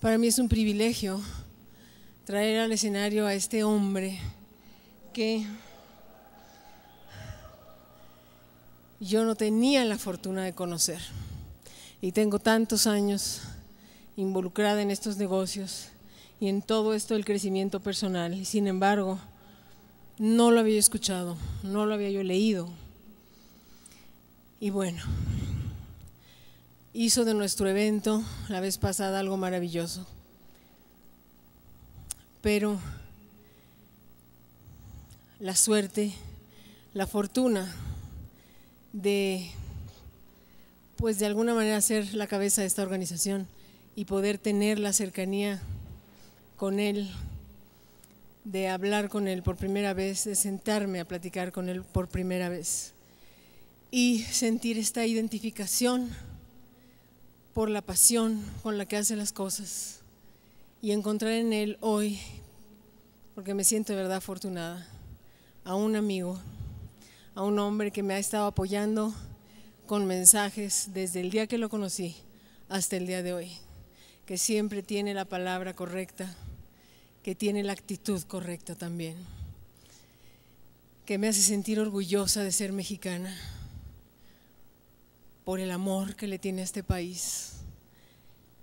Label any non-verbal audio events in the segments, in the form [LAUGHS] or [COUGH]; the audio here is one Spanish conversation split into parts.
Para mí es un privilegio traer al escenario a este hombre que yo no tenía la fortuna de conocer. Y tengo tantos años involucrada en estos negocios y en todo esto del crecimiento personal. Y sin embargo, no lo había escuchado, no lo había yo leído. Y bueno, hizo de nuestro evento la vez pasada algo maravilloso. Pero la suerte, la fortuna de, pues de alguna manera ser la cabeza de esta organización y poder tener la cercanía con él, de hablar con él por primera vez, de sentarme a platicar con él por primera vez y sentir esta identificación por la pasión con la que hace las cosas y encontrar en Él hoy, porque me siento de verdad afortunada, a un amigo, a un hombre que me ha estado apoyando con mensajes desde el día que lo conocí hasta el día de hoy, que siempre tiene la palabra correcta, que tiene la actitud correcta también, que me hace sentir orgullosa de ser mexicana por el amor que le tiene a este país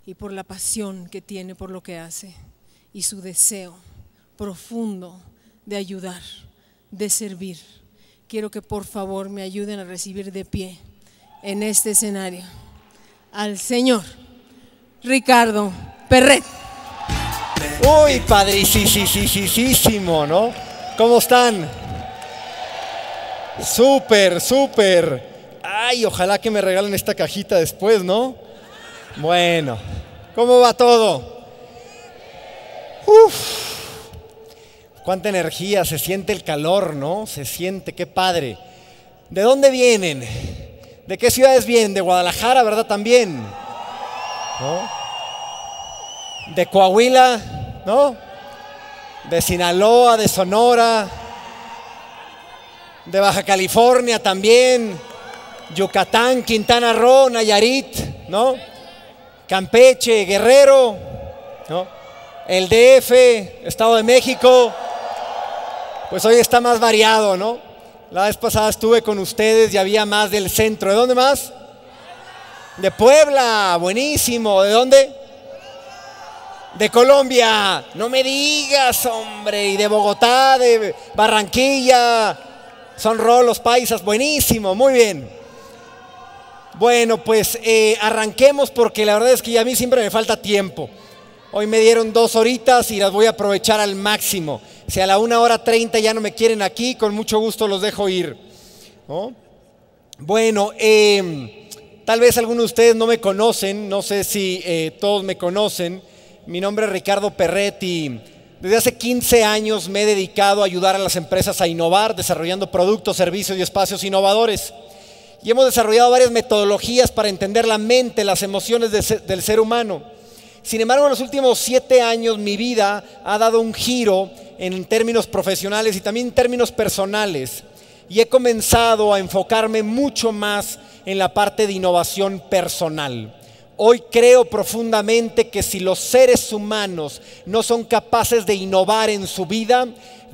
y por la pasión que tiene por lo que hace y su deseo profundo de ayudar, de servir. Quiero que por favor me ayuden a recibir de pie en este escenario al señor Ricardo Perret. Uy, padrísimo, ¿no? ¿Cómo están? Súper, súper ay, ojalá que me regalen esta cajita después, ¿no? Bueno, ¿cómo va todo? Uf, cuánta energía, se siente el calor, ¿no? Se siente, qué padre. ¿De dónde vienen? ¿De qué ciudades vienen? ¿De Guadalajara, verdad? También. ¿No? ¿De Coahuila? ¿No? ¿De Sinaloa, de Sonora? ¿De Baja California también? Yucatán, Quintana Roo, Nayarit, ¿no? Campeche, Guerrero, ¿no? El DF, Estado de México. Pues hoy está más variado, ¿no? La vez pasada estuve con ustedes y había más del centro. ¿De dónde más? De Puebla, buenísimo. ¿De dónde? De Colombia, no me digas, hombre. Y de Bogotá, de Barranquilla. Son rolos paisas, buenísimo, muy bien. Bueno, pues eh, arranquemos porque la verdad es que a mí siempre me falta tiempo. Hoy me dieron dos horitas y las voy a aprovechar al máximo. Si a la una hora treinta ya no me quieren aquí, con mucho gusto los dejo ir. Bueno, em, tal vez algunos de ustedes no me conocen, no sé si eh, todos me conocen. Mi nombre es Ricardo Perretti. Desde hace 15 años me he dedicado a ayudar a las empresas a innovar, desarrollando productos, servicios y espacios innovadores y hemos desarrollado varias metodologías para entender la mente, las emociones del ser humano. Sin embargo, en los últimos siete años mi vida ha dado un giro en términos profesionales y también en términos personales. Y he comenzado a enfocarme mucho más en la parte de innovación personal. Hoy creo profundamente que si los seres humanos no son capaces de innovar en su vida,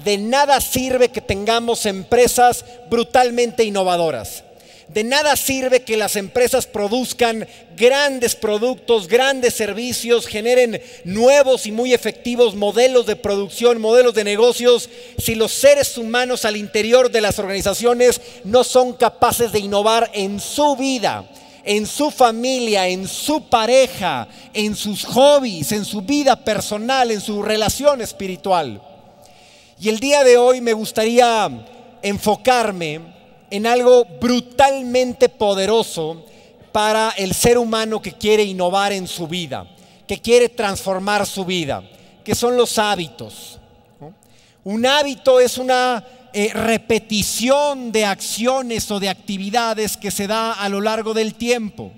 de nada sirve que tengamos empresas brutalmente innovadoras. De nada sirve que las empresas produzcan grandes productos, grandes servicios, generen nuevos y muy efectivos modelos de producción, modelos de negocios, si los seres humanos al interior de las organizaciones no son capaces de innovar en su vida en su familia, en su pareja, en sus hobbies, en su vida personal, en su relación espiritual. Y el día de hoy me gustaría enfocarme en algo brutalmente poderoso para el ser humano que quiere innovar en su vida, que quiere transformar su vida, que son los hábitos. Un hábito es una eh, repetición de acciones o de actividades que se da a lo largo del tiempo.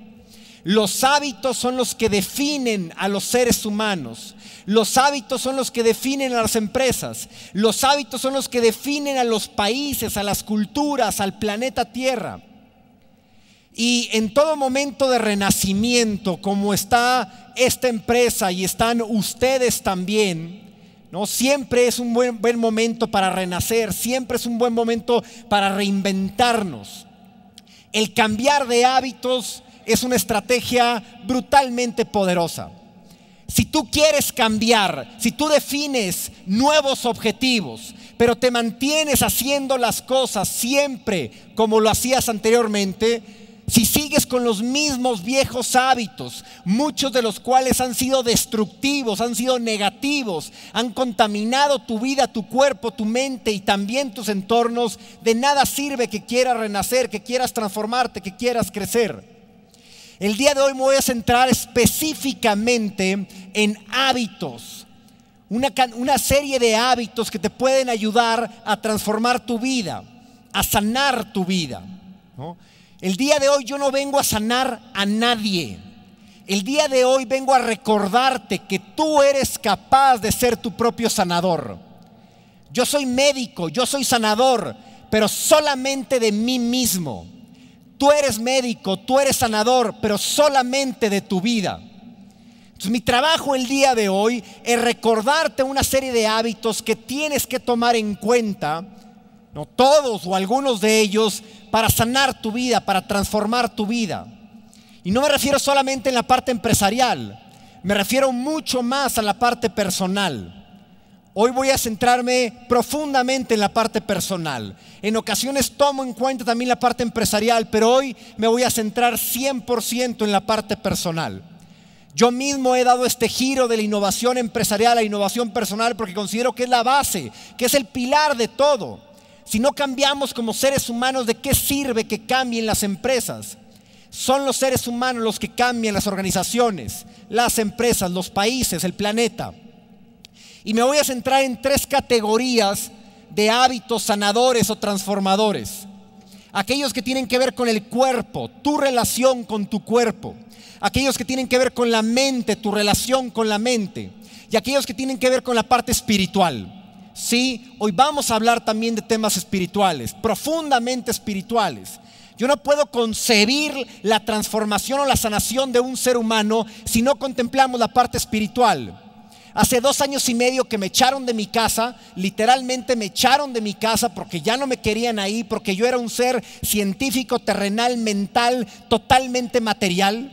Los hábitos son los que definen a los seres humanos. Los hábitos son los que definen a las empresas. Los hábitos son los que definen a los países, a las culturas, al planeta Tierra. Y en todo momento de renacimiento, como está esta empresa y están ustedes también, ¿no? siempre es un buen, buen momento para renacer, siempre es un buen momento para reinventarnos. El cambiar de hábitos es una estrategia brutalmente poderosa. Si tú quieres cambiar, si tú defines nuevos objetivos, pero te mantienes haciendo las cosas siempre como lo hacías anteriormente, si sigues con los mismos viejos hábitos, muchos de los cuales han sido destructivos, han sido negativos, han contaminado tu vida, tu cuerpo, tu mente y también tus entornos, de nada sirve que quieras renacer, que quieras transformarte, que quieras crecer. El día de hoy me voy a centrar específicamente en hábitos, una, serie de hábitos que te pueden ayudar a transformar tu vida, a sanar tu vida. El día de hoy yo no vengo a sanar a nadie. El día de hoy vengo a recordarte que tú eres capaz de ser tu propio sanador. Yo soy médico, yo soy sanador, pero solamente de mí mismo. Tú eres médico, tú eres sanador, pero solamente de tu vida. Entonces, mi trabajo el día de hoy es recordarte una serie de hábitos que tienes que tomar en cuenta, no todos o algunos de ellos, para sanar tu vida, para transformar tu vida. Y no me refiero solamente en la parte empresarial, me refiero mucho más a la parte personal. Hoy voy a centrarme profundamente en la parte personal. En ocasiones tomo en cuenta también la parte empresarial, pero hoy me voy a centrar 100% en la parte personal. Yo mismo he dado este giro de la innovación empresarial a la innovación personal porque considero que es la base, que es el pilar de todo. Si no cambiamos como seres humanos, ¿de qué sirve que cambien las empresas? Son los seres humanos los que cambian las organizaciones, las empresas, los países, el planeta. Y me voy a centrar en tres categorías de hábitos sanadores o transformadores. Aquellos que tienen que ver con el cuerpo, tu relación con tu cuerpo. Aquellos que tienen que ver con la mente, tu relación con la mente. Y aquellos que tienen que ver con la parte espiritual. Sí, hoy vamos a hablar también de temas espirituales, profundamente espirituales. Yo no puedo concebir la transformación o la sanación de un ser humano si no contemplamos la parte espiritual. Hace dos años y medio que me echaron de mi casa, literalmente me echaron de mi casa porque ya no me querían ahí, porque yo era un ser científico, terrenal, mental, totalmente material.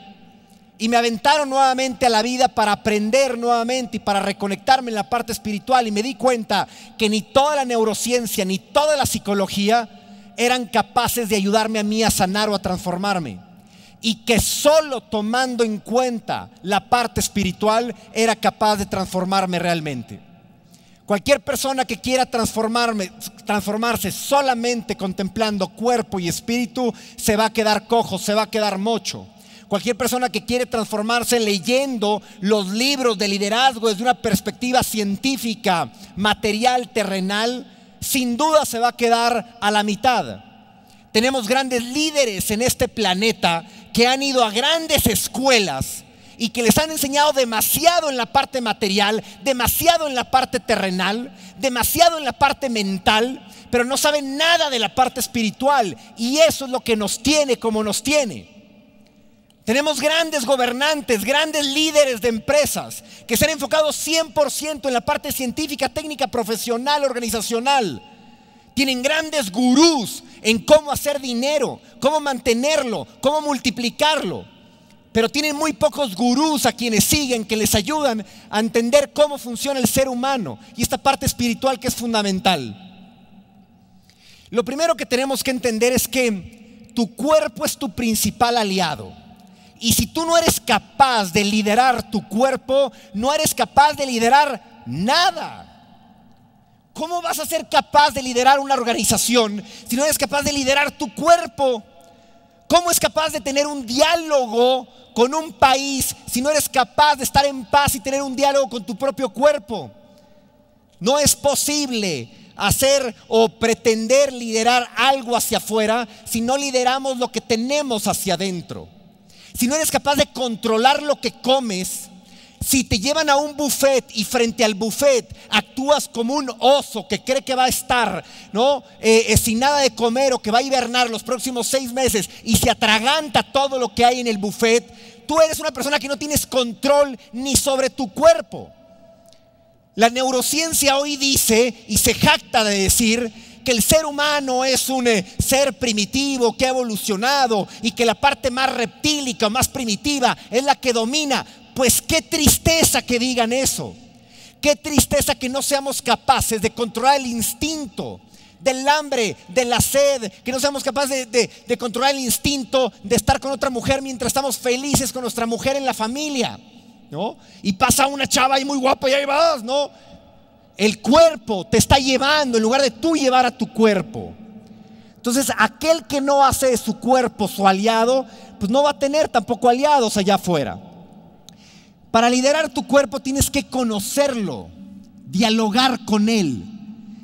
Y me aventaron nuevamente a la vida para aprender nuevamente y para reconectarme en la parte espiritual. Y me di cuenta que ni toda la neurociencia, ni toda la psicología eran capaces de ayudarme a mí a sanar o a transformarme y que solo tomando en cuenta la parte espiritual era capaz de transformarme realmente. Cualquier persona que quiera transformarse solamente contemplando cuerpo y espíritu se va a quedar cojo, se va a quedar mocho. Cualquier persona que quiere transformarse leyendo los libros de liderazgo desde una perspectiva científica, material, terrenal, sin duda se va a quedar a la mitad. Tenemos grandes líderes en este planeta que han ido a grandes escuelas y que les han enseñado demasiado en la parte material, demasiado en la parte terrenal, demasiado en la parte mental, pero no saben nada de la parte espiritual. Y eso es lo que nos tiene como nos tiene. Tenemos grandes gobernantes, grandes líderes de empresas que se han enfocado 100% en la parte científica, técnica, profesional, organizacional tienen grandes gurús en cómo hacer dinero, cómo mantenerlo, cómo multiplicarlo. Pero tienen muy pocos gurús a quienes siguen, que les ayudan a entender cómo funciona el ser humano y esta parte espiritual que es fundamental. Lo primero que tenemos que entender es que tu cuerpo es tu principal aliado. Y si tú no eres capaz de liderar tu cuerpo, no eres capaz de liderar nada. ¿Cómo vas a ser capaz de liderar una organización si no eres capaz de liderar tu cuerpo? ¿Cómo es capaz de tener un diálogo con un país si no eres capaz de estar en paz y tener un diálogo con tu propio cuerpo? No es posible hacer o pretender liderar algo hacia afuera si no lideramos lo que tenemos hacia adentro. Si no eres capaz de controlar lo que comes, si te llevan a un buffet y frente al buffet actúas como un oso que cree que va a estar, ¿no? Eh, eh, sin nada de comer o que va a hibernar los próximos seis meses y se atraganta todo lo que hay en el buffet, tú eres una persona que no tienes control ni sobre tu cuerpo. La neurociencia hoy dice y se jacta de decir que el ser humano es un eh, ser primitivo que ha evolucionado y que la parte más reptílica, más primitiva, es la que domina. Pues qué tristeza que digan eso. Qué tristeza que no seamos capaces de controlar el instinto del hambre, de la sed, que no seamos capaces de, controlar el instinto de estar con otra mujer mientras estamos felices con nuestra mujer en la familia. ¿no? Y pasa una chava ahí muy guapa y ahí vas, ¿no? El cuerpo te está llevando en lugar de tú llevar a tu cuerpo. Entonces, aquel que no hace de su cuerpo su aliado, pues no va a tener tampoco aliados allá afuera. Para liderar tu cuerpo tienes que conocerlo, dialogar con él.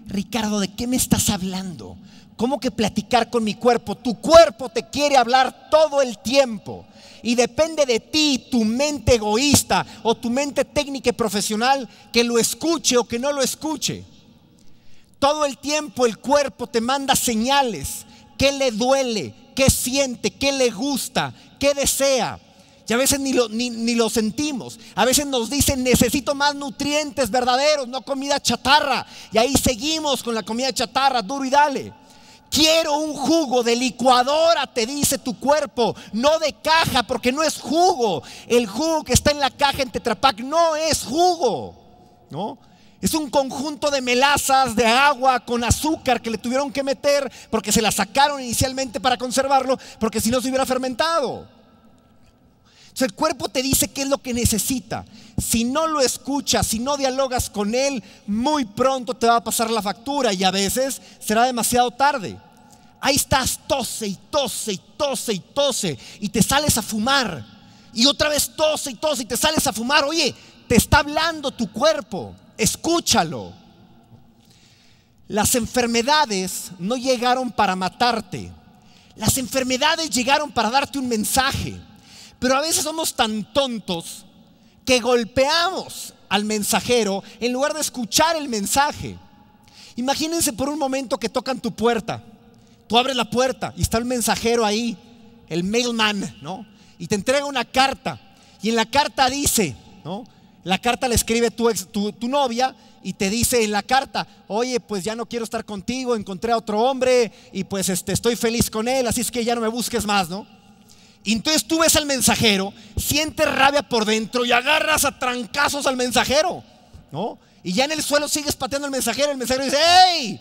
Ricardo, ¿de qué me estás hablando? ¿Cómo que platicar con mi cuerpo? Tu cuerpo te quiere hablar todo el tiempo. Y depende de ti, tu mente egoísta o tu mente técnica y profesional, que lo escuche o que no lo escuche. Todo el tiempo el cuerpo te manda señales. ¿Qué le duele? ¿Qué siente? ¿Qué le gusta? ¿Qué desea? y a veces ni lo, ni, lo sentimos. A veces nos dicen, necesito más nutrientes verdaderos, no comida chatarra. Y ahí seguimos con la comida chatarra, duro y dale. Quiero un jugo de licuadora, te dice tu cuerpo, no de caja, porque no es jugo. El jugo que está en la caja en Tetrapac no es jugo, ¿no? Es un conjunto de melazas, de agua con azúcar que le tuvieron que meter porque se la sacaron inicialmente para conservarlo, porque si no se hubiera fermentado el cuerpo te dice qué es lo que necesita. Si no lo escuchas, si no dialogas con él, muy pronto te va a pasar la factura y a veces será demasiado tarde. Ahí estás, tose y tose y tose y tose y te sales a fumar. Y otra vez tose y tose y te sales a fumar. Oye, te está hablando tu cuerpo, escúchalo. Las enfermedades no llegaron para matarte. Las enfermedades llegaron para darte un mensaje. Pero a veces somos tan tontos que golpeamos al mensajero en lugar de escuchar el mensaje. Imagínense por un momento que tocan tu puerta. Tú abres la puerta y está el mensajero ahí, el mailman, ¿no? Y te entrega una carta. Y en la carta dice, ¿no? La carta la escribe tu, novia y te dice en la carta, oye, pues ya no quiero estar contigo, encontré a otro hombre y pues este, estoy feliz con él, así es que ya no me busques más, ¿no? Y entonces tú ves al mensajero, sientes rabia por dentro y agarras a trancazos al mensajero, ¿no? Y ya en el suelo sigues pateando al mensajero. El mensajero dice: ¡Hey!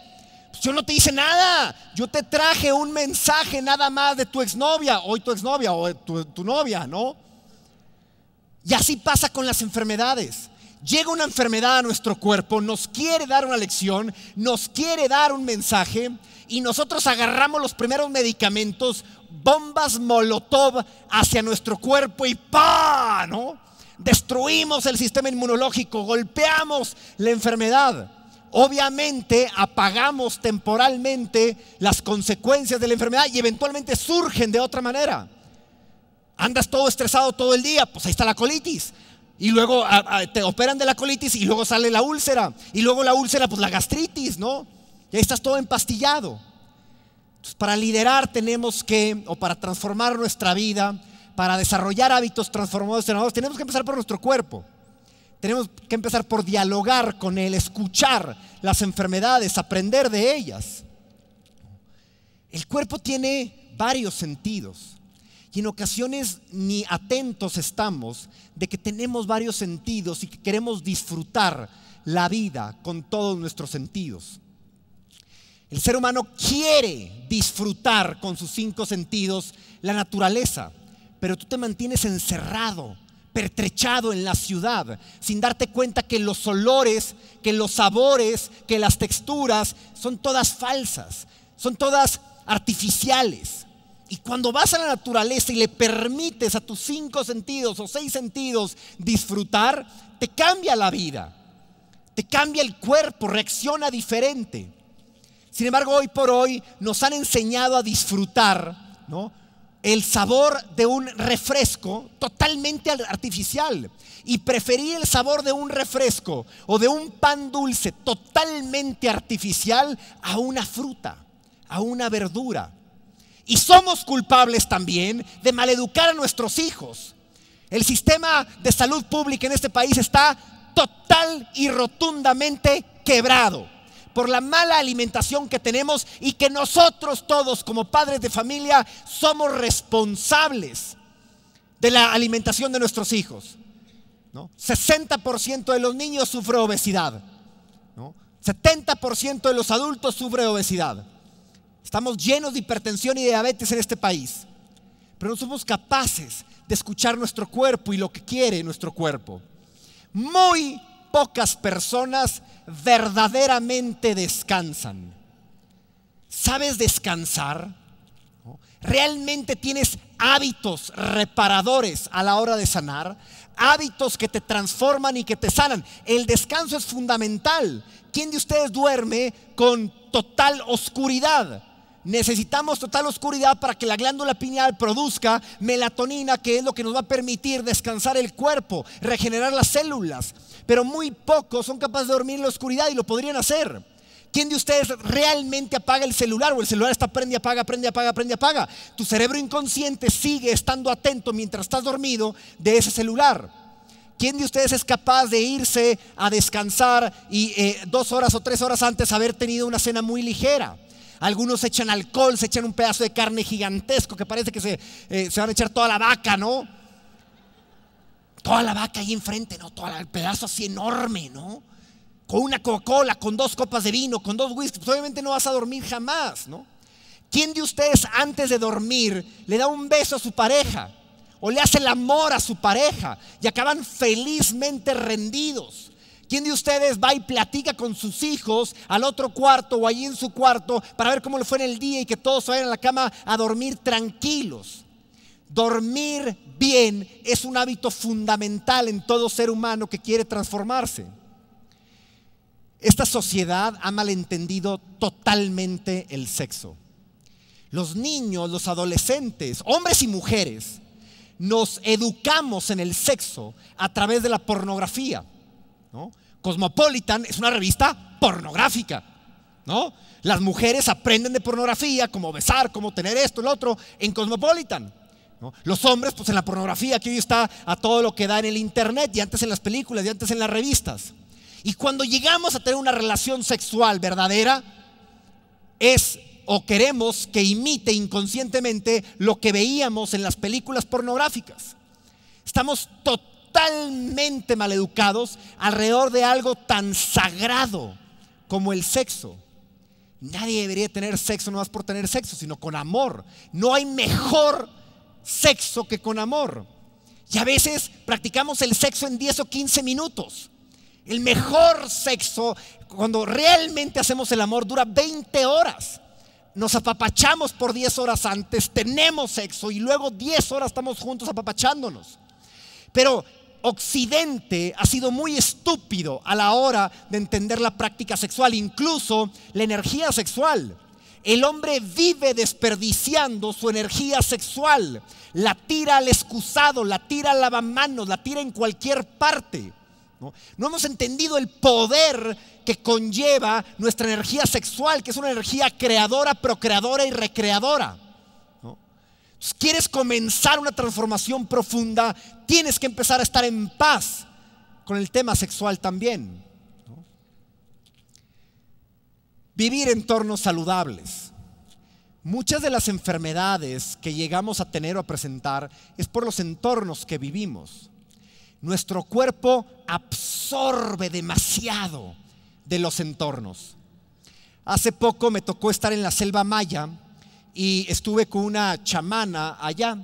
Pues yo no te hice nada. Yo te traje un mensaje nada más de tu exnovia, hoy tu exnovia o tu, tu novia, ¿no? Y así pasa con las enfermedades. Llega una enfermedad a nuestro cuerpo, nos quiere dar una lección, nos quiere dar un mensaje y nosotros agarramos los primeros medicamentos bombas molotov hacia nuestro cuerpo y ¡pa! ¿no? Destruimos el sistema inmunológico, golpeamos la enfermedad. Obviamente apagamos temporalmente las consecuencias de la enfermedad y eventualmente surgen de otra manera. Andas todo estresado todo el día, pues ahí está la colitis y luego te operan de la colitis y luego sale la úlcera y luego la úlcera pues la gastritis, ¿no? Y ahí estás todo empastillado. Para liderar tenemos que, o para transformar nuestra vida, para desarrollar hábitos transformados, nosotros, tenemos que empezar por nuestro cuerpo. Tenemos que empezar por dialogar con él, escuchar las enfermedades, aprender de ellas. El cuerpo tiene varios sentidos y en ocasiones ni atentos estamos de que tenemos varios sentidos y que queremos disfrutar la vida con todos nuestros sentidos. El ser humano quiere disfrutar con sus cinco sentidos la naturaleza, pero tú te mantienes encerrado, pertrechado en la ciudad, sin darte cuenta que los olores, que los sabores, que las texturas son todas falsas, son todas artificiales. Y cuando vas a la naturaleza y le permites a tus cinco sentidos o seis sentidos disfrutar, te cambia la vida, te cambia el cuerpo, reacciona diferente. Sin embargo, hoy por hoy nos han enseñado a disfrutar, el sabor de un refresco totalmente artificial y preferir el sabor de un refresco o de un pan dulce totalmente artificial a una fruta, a una verdura. Y somos culpables también de maleducar a nuestros hijos. El sistema de salud pública en este país está total y rotundamente quebrado por la mala alimentación que tenemos y que nosotros todos como padres de familia somos responsables de la alimentación de nuestros hijos. ¿no? 60% de los niños sufre obesidad. 70% de los adultos sufre obesidad. Estamos llenos de hipertensión y diabetes en este país. Pero no somos capaces de escuchar nuestro cuerpo y lo que quiere nuestro cuerpo. Muy pocas personas verdaderamente descansan. ¿Sabes descansar? ¿Realmente tienes hábitos reparadores a la hora de sanar? Hábitos que te transforman y que te sanan. El descanso es fundamental. ¿Quién de ustedes duerme con total oscuridad? Necesitamos total oscuridad para que la glándula pineal produzca melatonina, que es lo que nos va a permitir descansar el cuerpo, regenerar las células. Pero muy pocos son capaces de dormir en la oscuridad y lo podrían hacer. ¿Quién de ustedes realmente apaga el celular o el celular está prende, apaga, prende, apaga, prende, apaga? Tu cerebro inconsciente sigue estando atento mientras estás dormido de ese celular. ¿Quién de ustedes es capaz de irse a descansar y eh, dos horas o tres horas antes haber tenido una cena muy ligera? Algunos echan alcohol, se echan un pedazo de carne gigantesco que parece que se, eh, van a echar toda la vaca, ¿no? Toda la vaca ahí enfrente, ¿no? Todo el pedazo así enorme, ¿no? Con una Coca-Cola, con dos copas de vino, con dos whisky. Pues obviamente no vas a dormir jamás, ¿no? ¿Quién de ustedes antes de dormir le da un beso a su pareja? O le hace el amor a su pareja y acaban felizmente rendidos. ¿Quién de ustedes va y platica con sus hijos al otro cuarto o allí en su cuarto para ver cómo le fue en el día y que todos se vayan a la cama a dormir tranquilos? Dormir bien es un hábito fundamental en todo ser humano que quiere transformarse. Esta sociedad ha malentendido totalmente el sexo. Los niños, los adolescentes, hombres y mujeres, nos educamos en el sexo a través de la pornografía Cosmopolitan es una revista pornográfica, ¿no? Las mujeres aprenden de pornografía, cómo besar, cómo tener esto, lo otro, en Cosmopolitan. Los hombres, pues en la pornografía que hoy está a todo lo que da en el internet y antes en las películas y antes en las revistas. Y cuando llegamos a tener una relación sexual verdadera, es o queremos que imite inconscientemente lo que veíamos en las películas pornográficas. Estamos totalmente totalmente maleducados alrededor de algo tan sagrado como el sexo. Nadie debería tener sexo no más por tener sexo, sino con amor. No hay mejor sexo que con amor. Y a veces practicamos el sexo en 10 o 15 minutos. El mejor sexo, cuando realmente hacemos el amor, dura 20 horas. Nos apapachamos por 10 horas antes, tenemos sexo y luego 10 horas estamos juntos apapachándonos. Pero Occidente ha sido muy estúpido a la hora de entender la práctica sexual, incluso la energía sexual. El hombre vive desperdiciando su energía sexual. La tira al excusado, la tira al lavamanos, la tira en cualquier parte. ¿no? no hemos entendido el poder que conlleva nuestra energía sexual, que es una energía creadora, procreadora y recreadora quieres comenzar una transformación profunda, tienes que empezar a estar en paz con el tema sexual también. Vivir entornos saludables. Muchas de las enfermedades que llegamos a tener o a presentar es por los entornos que vivimos. Nuestro cuerpo absorbe demasiado de los entornos. Hace poco me tocó estar en la selva maya y estuve con una chamana allá.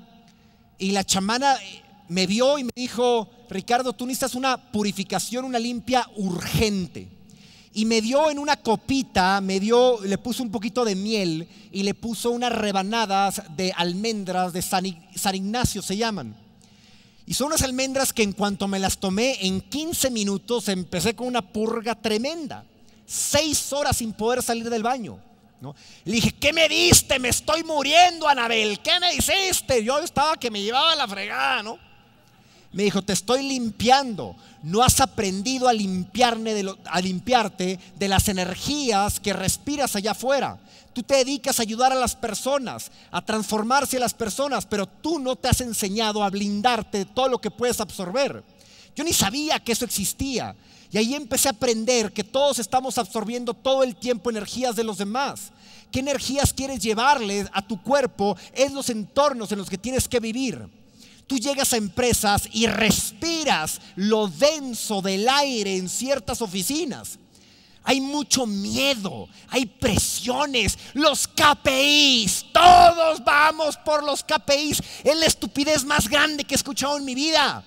Y la chamana eh, me vio y me dijo, Ricardo, tú necesitas una purificación, una limpia urgente. Y me dio en una copita, me dio, le puso un poquito de miel y le puso unas rebanadas de almendras de San, San Ignacio, se llaman. Y son unas almendras que en cuanto me las tomé, en 15 minutos empecé con una purga tremenda. Seis horas sin poder salir del baño le dije, ¿qué me diste? Me estoy muriendo, Anabel. ¿Qué me hiciste? Yo estaba que me llevaba la fregada, ¿no? Me dijo, te estoy limpiando. No has aprendido a, limpiarme a limpiarte de las energías que respiras allá afuera. Tú te dedicas a ayudar a las personas, a transformarse a las personas, pero tú no te has enseñado a blindarte de todo lo que puedes absorber. Yo ni sabía que eso existía. Y ahí empecé a aprender que todos estamos absorbiendo todo el tiempo energías de los demás. ¿Qué energías quieres llevarle a tu cuerpo? Es los entornos en los que tienes que vivir. Tú llegas a empresas y respiras lo denso del aire en ciertas oficinas. Hay mucho miedo, hay presiones, los KPIs, todos vamos por los KPIs. Es la estupidez más grande que he escuchado en mi vida.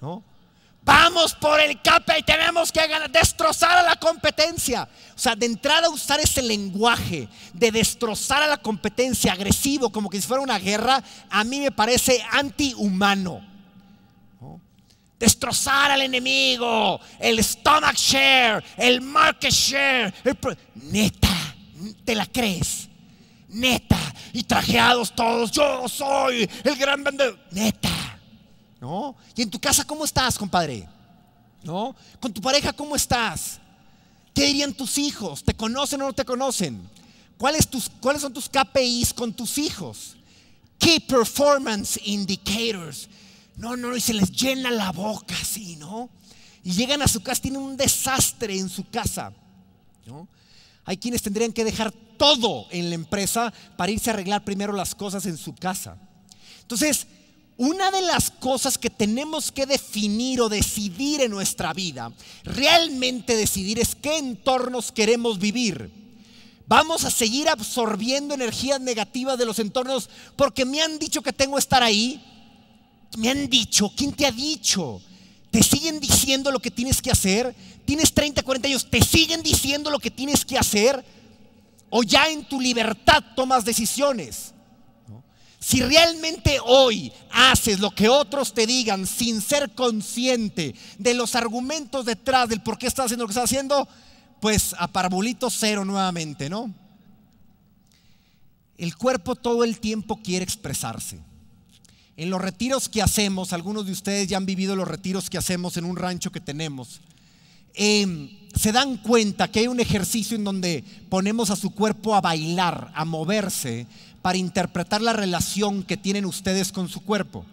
¿No? Vamos por el CAPE y tenemos que destrozar a la competencia. O sea, de entrada usar ese lenguaje de destrozar a la competencia agresivo, como que si fuera una guerra, a mí me parece antihumano. ¿No? Destrozar al enemigo, el stomach share, el market share. Neta, ¿te la crees? Neta. Y trajeados todos, yo soy el gran vendedor. Neta. ¿Y en tu casa cómo estás, compadre? ¿No? ¿Con tu pareja cómo estás? ¿Qué dirían tus hijos? ¿Te conocen o no te conocen? ¿Cuáles, son tus KPIs con tus hijos? Key Performance Indicators. No, no, y se les llena la boca así, ¿no? Y llegan a su casa, tienen un desastre en su casa, Hay quienes tendrían que dejar todo en la empresa para irse a arreglar primero las cosas en su casa. Entonces, una de las cosas que tenemos que definir o decidir en nuestra vida, realmente decidir es qué entornos queremos vivir. Vamos a seguir absorbiendo energías negativas de los entornos porque me han dicho que tengo que estar ahí. Me han dicho, ¿quién te ha dicho? Te siguen diciendo lo que tienes que hacer. Tienes 30, 40 años, te siguen diciendo lo que tienes que hacer. O ya en tu libertad tomas decisiones. Si realmente hoy haces lo que otros te digan sin ser consciente de los argumentos detrás del por qué estás haciendo lo que estás haciendo, pues a parabolito cero nuevamente, ¿no? El cuerpo todo el tiempo quiere expresarse. En los retiros que hacemos, algunos de ustedes ya han vivido los retiros que hacemos en un rancho que tenemos, em, se dan cuenta que hay un ejercicio en donde ponemos a su cuerpo a bailar, a moverse, para interpretar la relación que tienen ustedes con su cuerpo.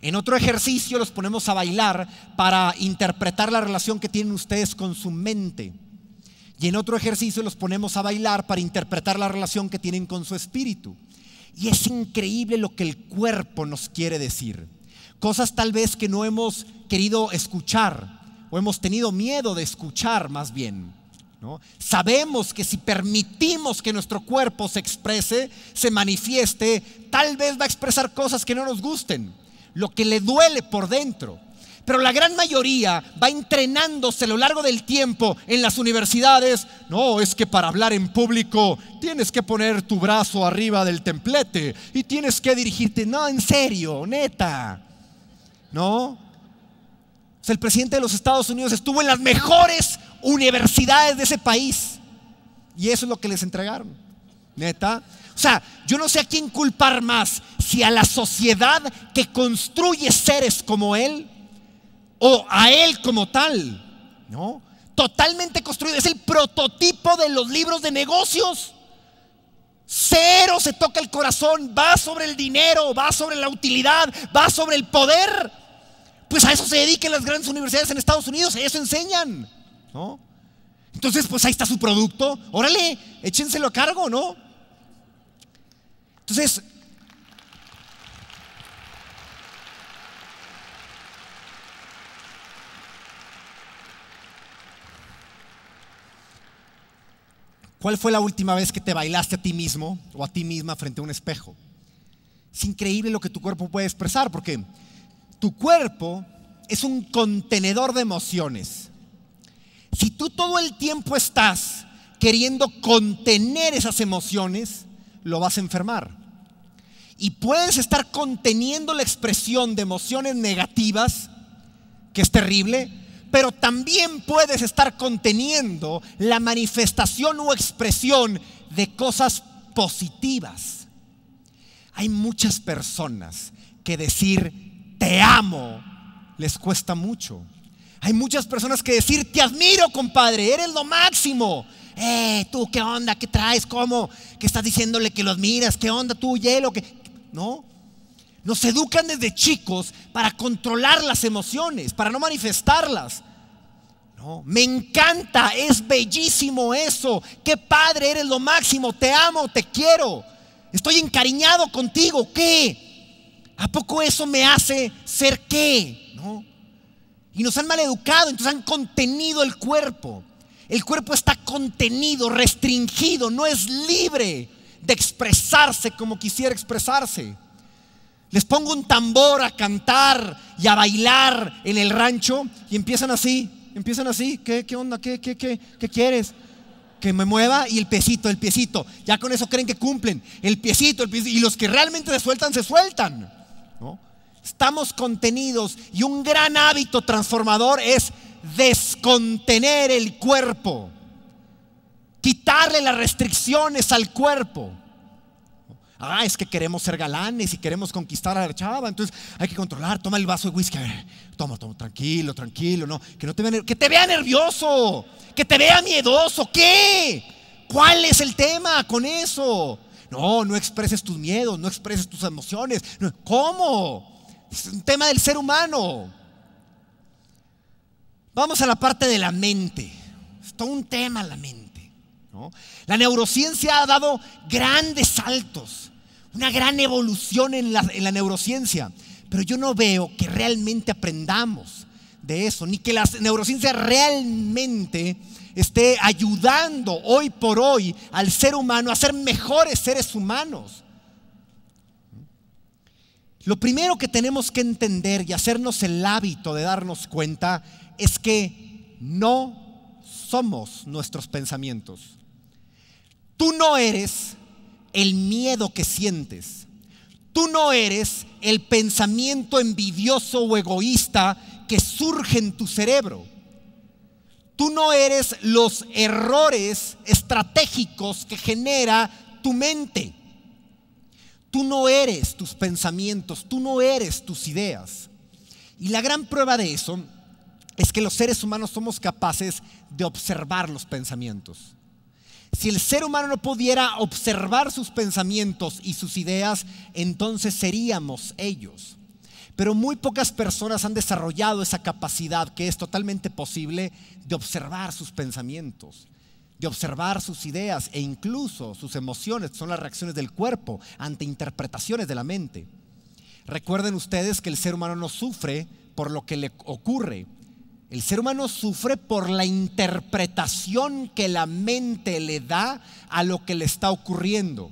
En otro ejercicio los ponemos a bailar para interpretar la relación que tienen ustedes con su mente. Y en otro ejercicio los ponemos a bailar para interpretar la relación que tienen con su espíritu. Y es increíble lo que el cuerpo nos quiere decir. Cosas tal vez que no hemos querido escuchar o hemos tenido miedo de escuchar más bien. Sabemos que si permitimos que nuestro cuerpo se exprese, se manifieste, tal vez va a expresar cosas que no nos gusten, lo que le duele por dentro. Pero la gran mayoría va entrenándose a lo largo del tiempo en las universidades. No, es que para hablar en público tienes que poner tu brazo arriba del templete y tienes que dirigirte. No, en serio, neta. ¿No? el presidente de los Estados Unidos estuvo en las mejores universidades de ese país. Y eso es lo que les entregaron. Neta. O sea, yo no sé a quién culpar más, si a la sociedad que construye seres como él o a él como tal, ¿no? Totalmente construido, es el prototipo de los libros de negocios. Cero se toca el corazón, va sobre el dinero, va sobre la utilidad, va sobre el poder. Pues a eso se dedican las grandes universidades en Estados Unidos, eso enseñan. Entonces, pues ahí está su producto, órale, échenselo a cargo, ¿no? Entonces, ¿Cuál fue la última vez que te bailaste a ti mismo o a ti misma frente a un espejo? Es increíble lo que tu cuerpo puede expresar porque tu cuerpo es un contenedor de emociones. Si tú todo el tiempo estás queriendo contener esas emociones, lo vas a enfermar. Y puedes estar conteniendo la expresión de emociones negativas, que es terrible, pero también puedes estar conteniendo la manifestación o expresión de cosas positivas. Hay muchas personas que decir te amo les cuesta mucho. Hay muchas personas que decir, te admiro, compadre, eres lo máximo. Eh, tú, ¿qué onda? ¿Qué traes? ¿Cómo? ¿Qué estás diciéndole que lo admiras? ¿Qué onda tú, hielo? ¿Qué? No. Nos educan desde chicos para controlar las emociones, para no manifestarlas. No, me encanta, es bellísimo eso. Qué padre, eres lo máximo, te amo, te quiero. Estoy encariñado contigo, ¿qué? ¿A poco eso me hace ser qué? No. Y nos han maleducado, entonces han contenido el cuerpo. El cuerpo está contenido, restringido, no es libre de expresarse como quisiera expresarse. Les pongo un tambor a cantar y a bailar en el rancho y empiezan así, empiezan así, ¿qué, onda? ¿Qué, qué, qué, qué quieres? Que me mueva y el piecito, el piecito. Ya con eso creen que cumplen. El piecito, el piecito. Y los que realmente se sueltan, se sueltan. ¿no? estamos contenidos y un gran hábito transformador es descontener el cuerpo, quitarle las restricciones al cuerpo. Ah, es que queremos ser galanes y queremos conquistar a la chava, entonces hay que controlar, toma el vaso de whisky, a ver, toma, toma, tranquilo, tranquilo, no, que no te vea, que te vea nervioso, que te vea miedoso, ¿qué? ¿Cuál es el tema con eso? No, no expreses tus miedos, no expreses tus emociones. ¿Cómo? Es un tema del ser humano. Vamos a la parte de la mente. Es todo un tema la mente. La neurociencia ha dado grandes saltos, una gran evolución en la neurociencia. Pero yo no veo que realmente aprendamos de eso, ni que la neurociencia realmente esté ayudando hoy por hoy al ser humano a ser mejores seres humanos. Lo primero que tenemos que entender y hacernos el hábito de darnos cuenta es que no somos nuestros pensamientos. Tú no eres el miedo que sientes. Tú no eres el pensamiento envidioso o egoísta que surge en tu cerebro. Tú no eres los errores estratégicos que genera tu mente. Tú no eres tus pensamientos, tú no eres tus ideas. Y la gran prueba de eso es que los seres humanos somos capaces de observar los pensamientos. Si el ser humano no pudiera observar sus pensamientos y sus ideas, entonces seríamos ellos. Pero muy pocas personas han desarrollado esa capacidad que es totalmente posible de observar sus pensamientos de observar sus ideas e incluso sus emociones, son las reacciones del cuerpo ante interpretaciones de la mente. Recuerden ustedes que el ser humano no sufre por lo que le ocurre. El ser humano sufre por la interpretación que la mente le da a lo que le está ocurriendo.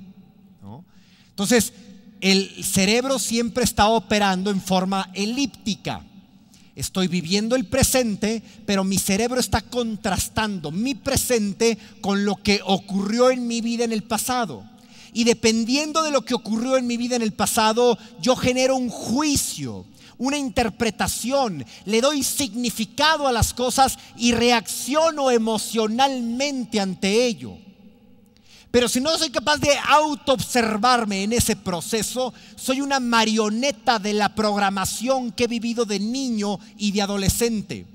Entonces, el cerebro siempre está operando en forma elíptica. Estoy viviendo el presente, pero mi cerebro está contrastando mi presente con lo que ocurrió en mi vida en el pasado. Y dependiendo de lo que ocurrió en mi vida en el pasado, yo genero un juicio, una interpretación, le doy significado a las cosas y reacciono emocionalmente ante ello. Pero si no soy capaz de autoobservarme en ese proceso, soy una marioneta de la programación que he vivido de niño y de adolescente.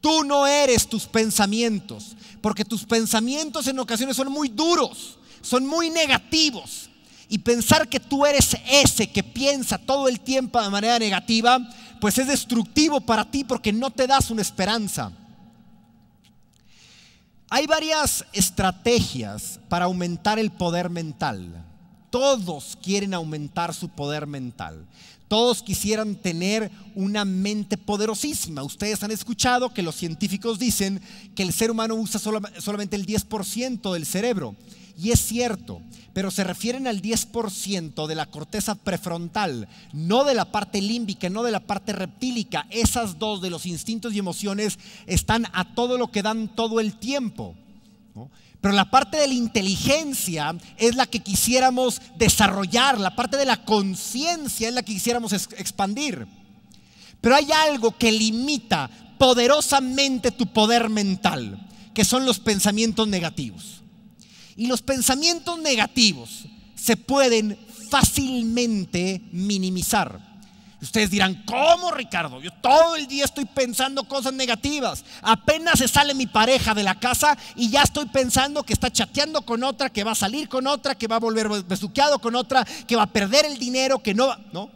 Tú no eres tus pensamientos, porque tus pensamientos en ocasiones son muy duros, son muy negativos. Y pensar que tú eres ese que piensa todo el tiempo de manera negativa, pues es destructivo para ti porque no te das una esperanza. Hay varias estrategias para aumentar el poder mental. Todos quieren aumentar su poder mental. Todos quisieran tener una mente poderosísima. Ustedes han escuchado que los científicos dicen que el ser humano usa solamente el 10% del cerebro y es cierto, pero se refieren al 10% de la corteza prefrontal, no de la parte límbica, no de la parte reptílica. Esas dos de los instintos y emociones están a todo lo que dan todo el tiempo. Pero la parte de la inteligencia es la que quisiéramos desarrollar, la parte de la conciencia es la que quisiéramos expandir. Pero hay algo que limita poderosamente tu poder mental, que son los pensamientos negativos. Y los pensamientos negativos se pueden fácilmente minimizar. Ustedes dirán, ¿cómo Ricardo? Yo todo el día estoy pensando cosas negativas. Apenas se sale mi pareja de la casa y ya estoy pensando que está chateando con otra, que va a salir con otra, que va a volver besuqueado con otra, que va a perder el dinero, que no va. No.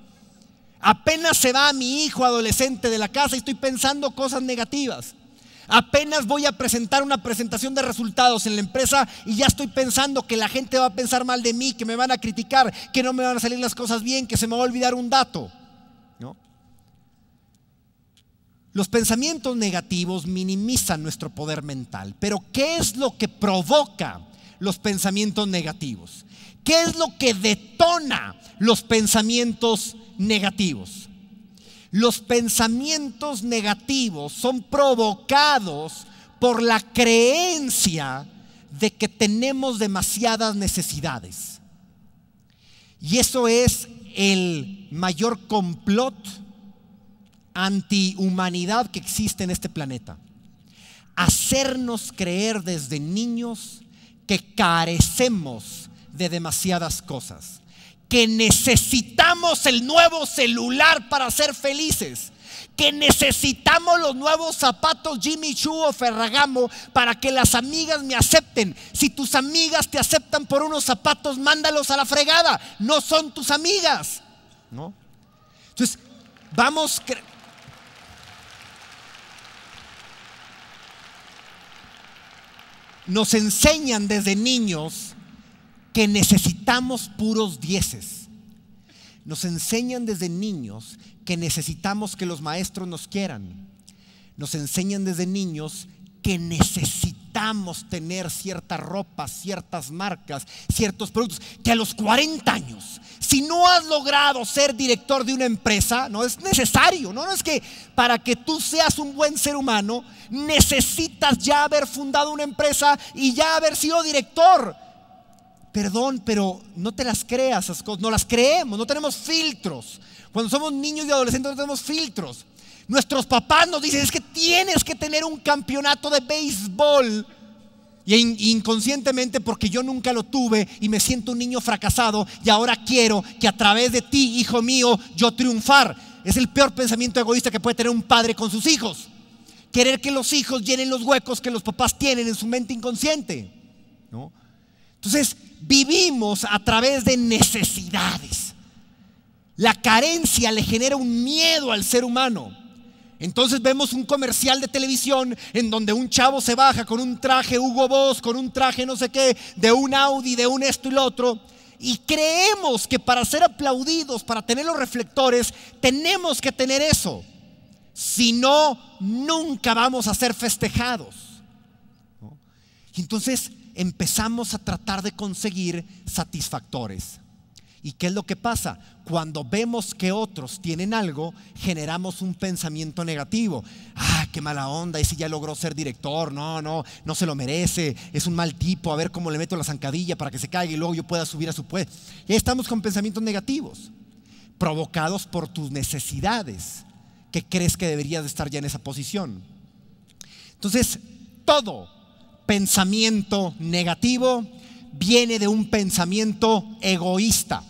Apenas se va mi hijo adolescente de la casa y estoy pensando cosas negativas. Apenas voy a presentar una presentación de resultados en la empresa y ya estoy pensando que la gente va a pensar mal de mí, que me van a criticar, que no me van a salir las cosas bien, que se me va a olvidar un dato. ¿no? Los pensamientos negativos minimizan nuestro poder mental, pero ¿qué es lo que provoca los pensamientos negativos? ¿Qué es lo que detona los pensamientos negativos? Los pensamientos negativos son provocados por la creencia de que tenemos demasiadas necesidades. Y eso es el mayor complot antihumanidad que existe en este planeta. Hacernos creer desde niños que carecemos de demasiadas cosas que necesitamos el nuevo celular para ser felices, que necesitamos los nuevos zapatos Jimmy Choo o Ferragamo para que las amigas me acepten. Si tus amigas te aceptan por unos zapatos, mándalos a la fregada, no son tus amigas, ¿no? Entonces, vamos nos enseñan desde niños que necesitamos puros dieces. Nos enseñan desde niños que necesitamos que los maestros nos quieran. Nos enseñan desde niños que necesitamos tener cierta ropa, ciertas marcas, ciertos productos, que a los 40 años, si no has logrado ser director de una empresa, no es necesario, no es que para que tú seas un buen ser humano, necesitas ya haber fundado una empresa y ya haber sido director perdón, pero no te las creas cosas, no las creemos, no tenemos filtros. Cuando somos niños y adolescentes no tenemos filtros. Nuestros papás nos dicen, es que tienes que tener un campeonato de béisbol. Y inconscientemente, porque yo nunca lo tuve y me siento un niño fracasado y ahora quiero que a través de ti, hijo mío, yo triunfar. Es el peor pensamiento egoísta que puede tener un padre con sus hijos. Querer que los hijos llenen los huecos que los papás tienen en su mente inconsciente. Entonces, vivimos a través de necesidades. La carencia le genera un miedo al ser humano. Entonces vemos un comercial de televisión en donde un chavo se baja con un traje Hugo Boss, con un traje no sé qué, de un Audi, de un esto y lo otro. Y creemos que para ser aplaudidos, para tener los reflectores, tenemos que tener eso. Si no, nunca vamos a ser festejados. Y entonces empezamos a tratar de conseguir satisfactores. ¿Y qué es lo que pasa? Cuando vemos que otros tienen algo, generamos un pensamiento negativo. Ah, qué mala onda, ese ya logró ser director, no, no, no se lo merece, es un mal tipo, a ver cómo le meto la zancadilla para que se caiga y luego yo pueda subir a su puesto. estamos con pensamientos negativos, provocados por tus necesidades, que crees que deberías de estar ya en esa posición. Entonces, todo pensamiento negativo viene de un pensamiento egoísta.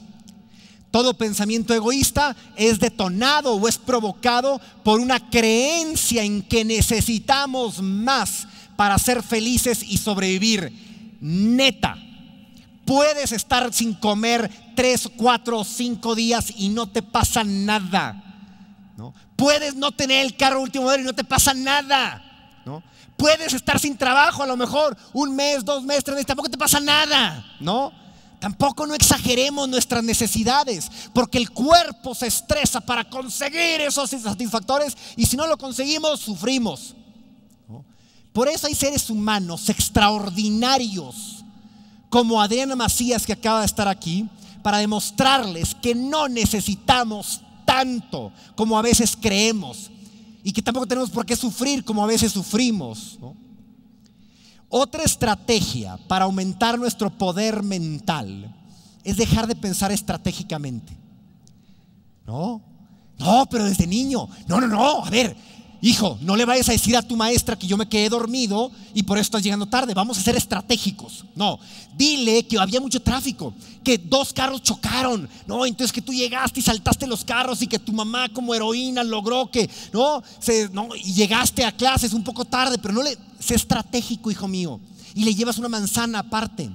Todo pensamiento egoísta es detonado o es provocado por una creencia en que necesitamos más para ser felices y sobrevivir. Neta, puedes estar sin comer tres, cuatro, cinco días y no te pasa nada. ¿no? Puedes no tener el carro último modelo y no te pasa nada. ¿no? Puedes estar sin trabajo a lo mejor un mes, dos meses, tres meses, tampoco te pasa nada, ¿no? Tampoco no exageremos nuestras necesidades, porque el cuerpo se estresa para conseguir esos insatisfactores y si no lo conseguimos, sufrimos. Por eso hay seres humanos extraordinarios, como Adriana Macías que acaba de estar aquí, para demostrarles que no necesitamos tanto como a veces creemos y que tampoco tenemos por qué sufrir como a veces sufrimos. Otra estrategia para aumentar nuestro poder mental es dejar de pensar estratégicamente. ¿No? No, pero desde niño. No, no, no. A ver, hijo, no le vayas a decir a tu maestra que yo me quedé dormido y por eso estás llegando tarde, vamos a ser estratégicos. No, dile que había mucho tráfico, que dos carros chocaron, no, entonces que tú llegaste y saltaste los carros y que tu mamá como heroína logró que, no, se, no y llegaste a clases un poco tarde, pero no le, sé estratégico, hijo mío, y le llevas una manzana aparte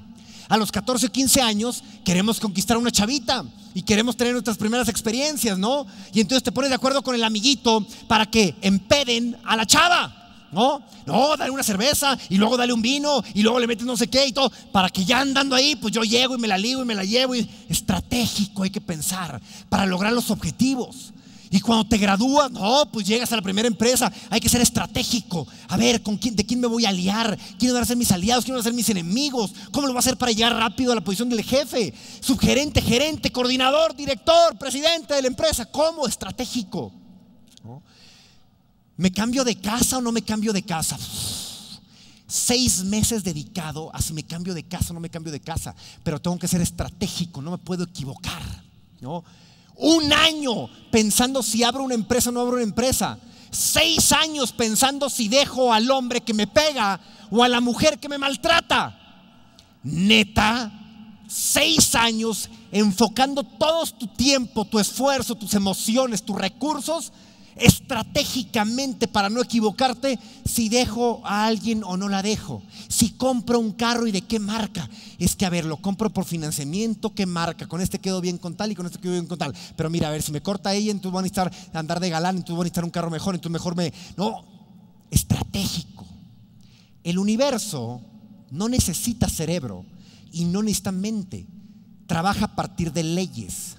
a los 14, 15 años queremos conquistar una chavita y queremos tener nuestras primeras experiencias, ¿no? Y entonces te pones de acuerdo con el amiguito para que empeden a la chava, ¿no? No, dale una cerveza y luego dale un vino y luego le metes no sé qué y todo, para que ya andando ahí, pues yo llego y me la ligo y me la llevo. Y... Estratégico hay que pensar para lograr los objetivos. Y cuando te gradúas, no, pues llegas a la primera empresa, hay que ser estratégico. A ver, ¿de quién me voy a aliar? ¿Quiénes van a ser mis aliados? ¿Quiénes van a ser mis enemigos? ¿Cómo lo voy a hacer para llegar rápido a la posición del jefe? Subgerente, gerente, coordinador, director, presidente de la empresa. ¿Cómo? Estratégico. ¿Me cambio de casa o no me cambio de casa? seis meses dedicado a si me cambio de casa o no me cambio de casa, pero tengo que ser estratégico, no me puedo equivocar, ¿no? Un año pensando si abro una empresa o no abro una empresa. Seis años pensando si dejo al hombre que me pega o a la mujer que me maltrata. Neta, seis años enfocando todo tu tiempo, tu esfuerzo, tus emociones, tus recursos estratégicamente para no equivocarte si dejo a alguien o no la dejo, si compro un carro y de qué marca. Es que, a ver, lo compro por financiamiento, qué marca, con este quedo bien con tal y con este quedo bien con tal. Pero mira, a ver, si me corta ella, entonces van a estar andar de galán, entonces van a estar un carro mejor, entonces mejor me... No, estratégico. El universo no necesita cerebro y no necesita mente. Trabaja a partir de leyes.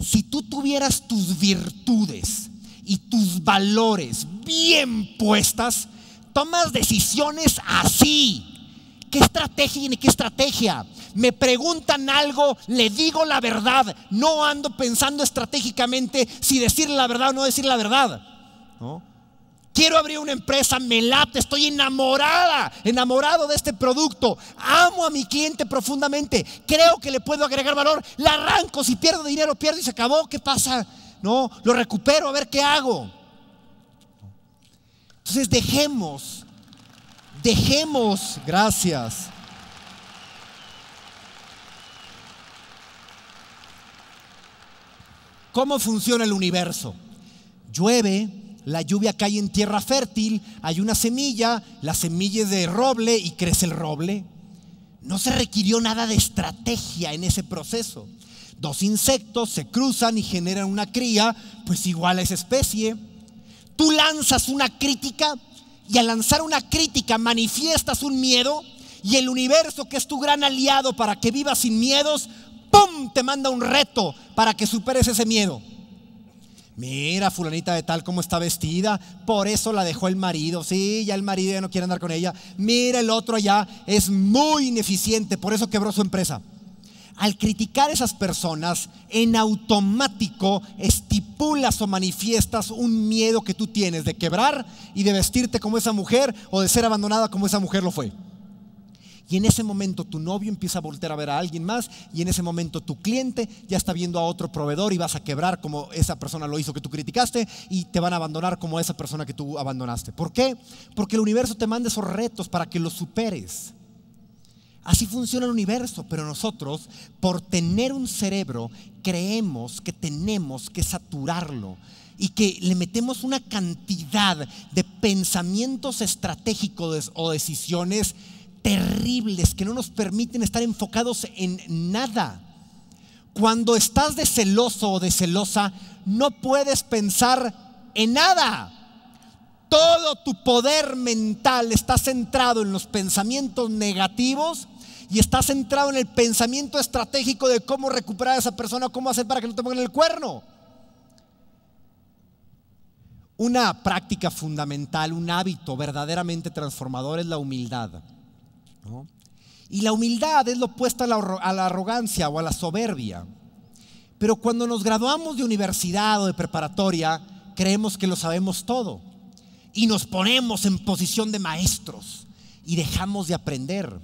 Si tú tuvieras tus virtudes, y tus valores bien puestas, tomas decisiones así. ¿Qué estrategia tiene? qué estrategia? Me preguntan algo, le digo la verdad. No ando pensando estratégicamente si decir la verdad o no decir la verdad. Quiero abrir una empresa, me late, estoy enamorada, enamorado de este producto. Amo a mi cliente profundamente, creo que le puedo agregar valor. La arranco, si pierdo dinero, pierdo y se acabó. ¿Qué pasa? no, lo recupero, a ver qué hago. Entonces dejemos, dejemos, gracias. ¿Cómo funciona el universo? Llueve, la lluvia cae en tierra fértil, hay una semilla, la semilla es de roble y crece el roble. No se requirió nada de estrategia en ese proceso. Dos insectos se cruzan y generan una cría, pues igual a esa especie. Tú lanzas una crítica y al lanzar una crítica manifiestas un miedo y el universo que es tu gran aliado para que vivas sin miedos, ¡pum!, te manda un reto para que superes ese miedo. Mira, fulanita de tal como está vestida, por eso la dejó el marido. Sí, ya el marido ya no quiere andar con ella. Mira, el otro allá es muy ineficiente, por eso quebró su empresa al criticar a esas personas, en automático estipulas o manifiestas un miedo que tú tienes de quebrar y de vestirte como esa mujer o de ser abandonada como esa mujer lo fue. Y en ese momento tu novio empieza a voltear a ver a alguien más y en ese momento tu cliente ya está viendo a otro proveedor y vas a quebrar como esa persona lo hizo que tú criticaste y te van a abandonar como esa persona que tú abandonaste. ¿Por qué? Porque el universo te manda esos retos para que los superes. Así funciona el universo, pero nosotros, por tener un cerebro, creemos que tenemos que saturarlo y que le metemos una cantidad de pensamientos estratégicos o decisiones terribles que no nos permiten estar enfocados en nada. Cuando estás de celoso o de celosa, no puedes pensar en nada. Todo tu poder mental está centrado en los pensamientos negativos y estás centrado en el pensamiento estratégico de cómo recuperar a esa persona, cómo hacer para que no te pongan el cuerno. Una práctica fundamental, un hábito verdaderamente transformador es la humildad. Y la humildad es lo opuesto a la arrogancia o a la soberbia. Pero cuando nos graduamos de universidad o de preparatoria, creemos que lo sabemos todo. Y nos ponemos en posición de maestros y dejamos de aprender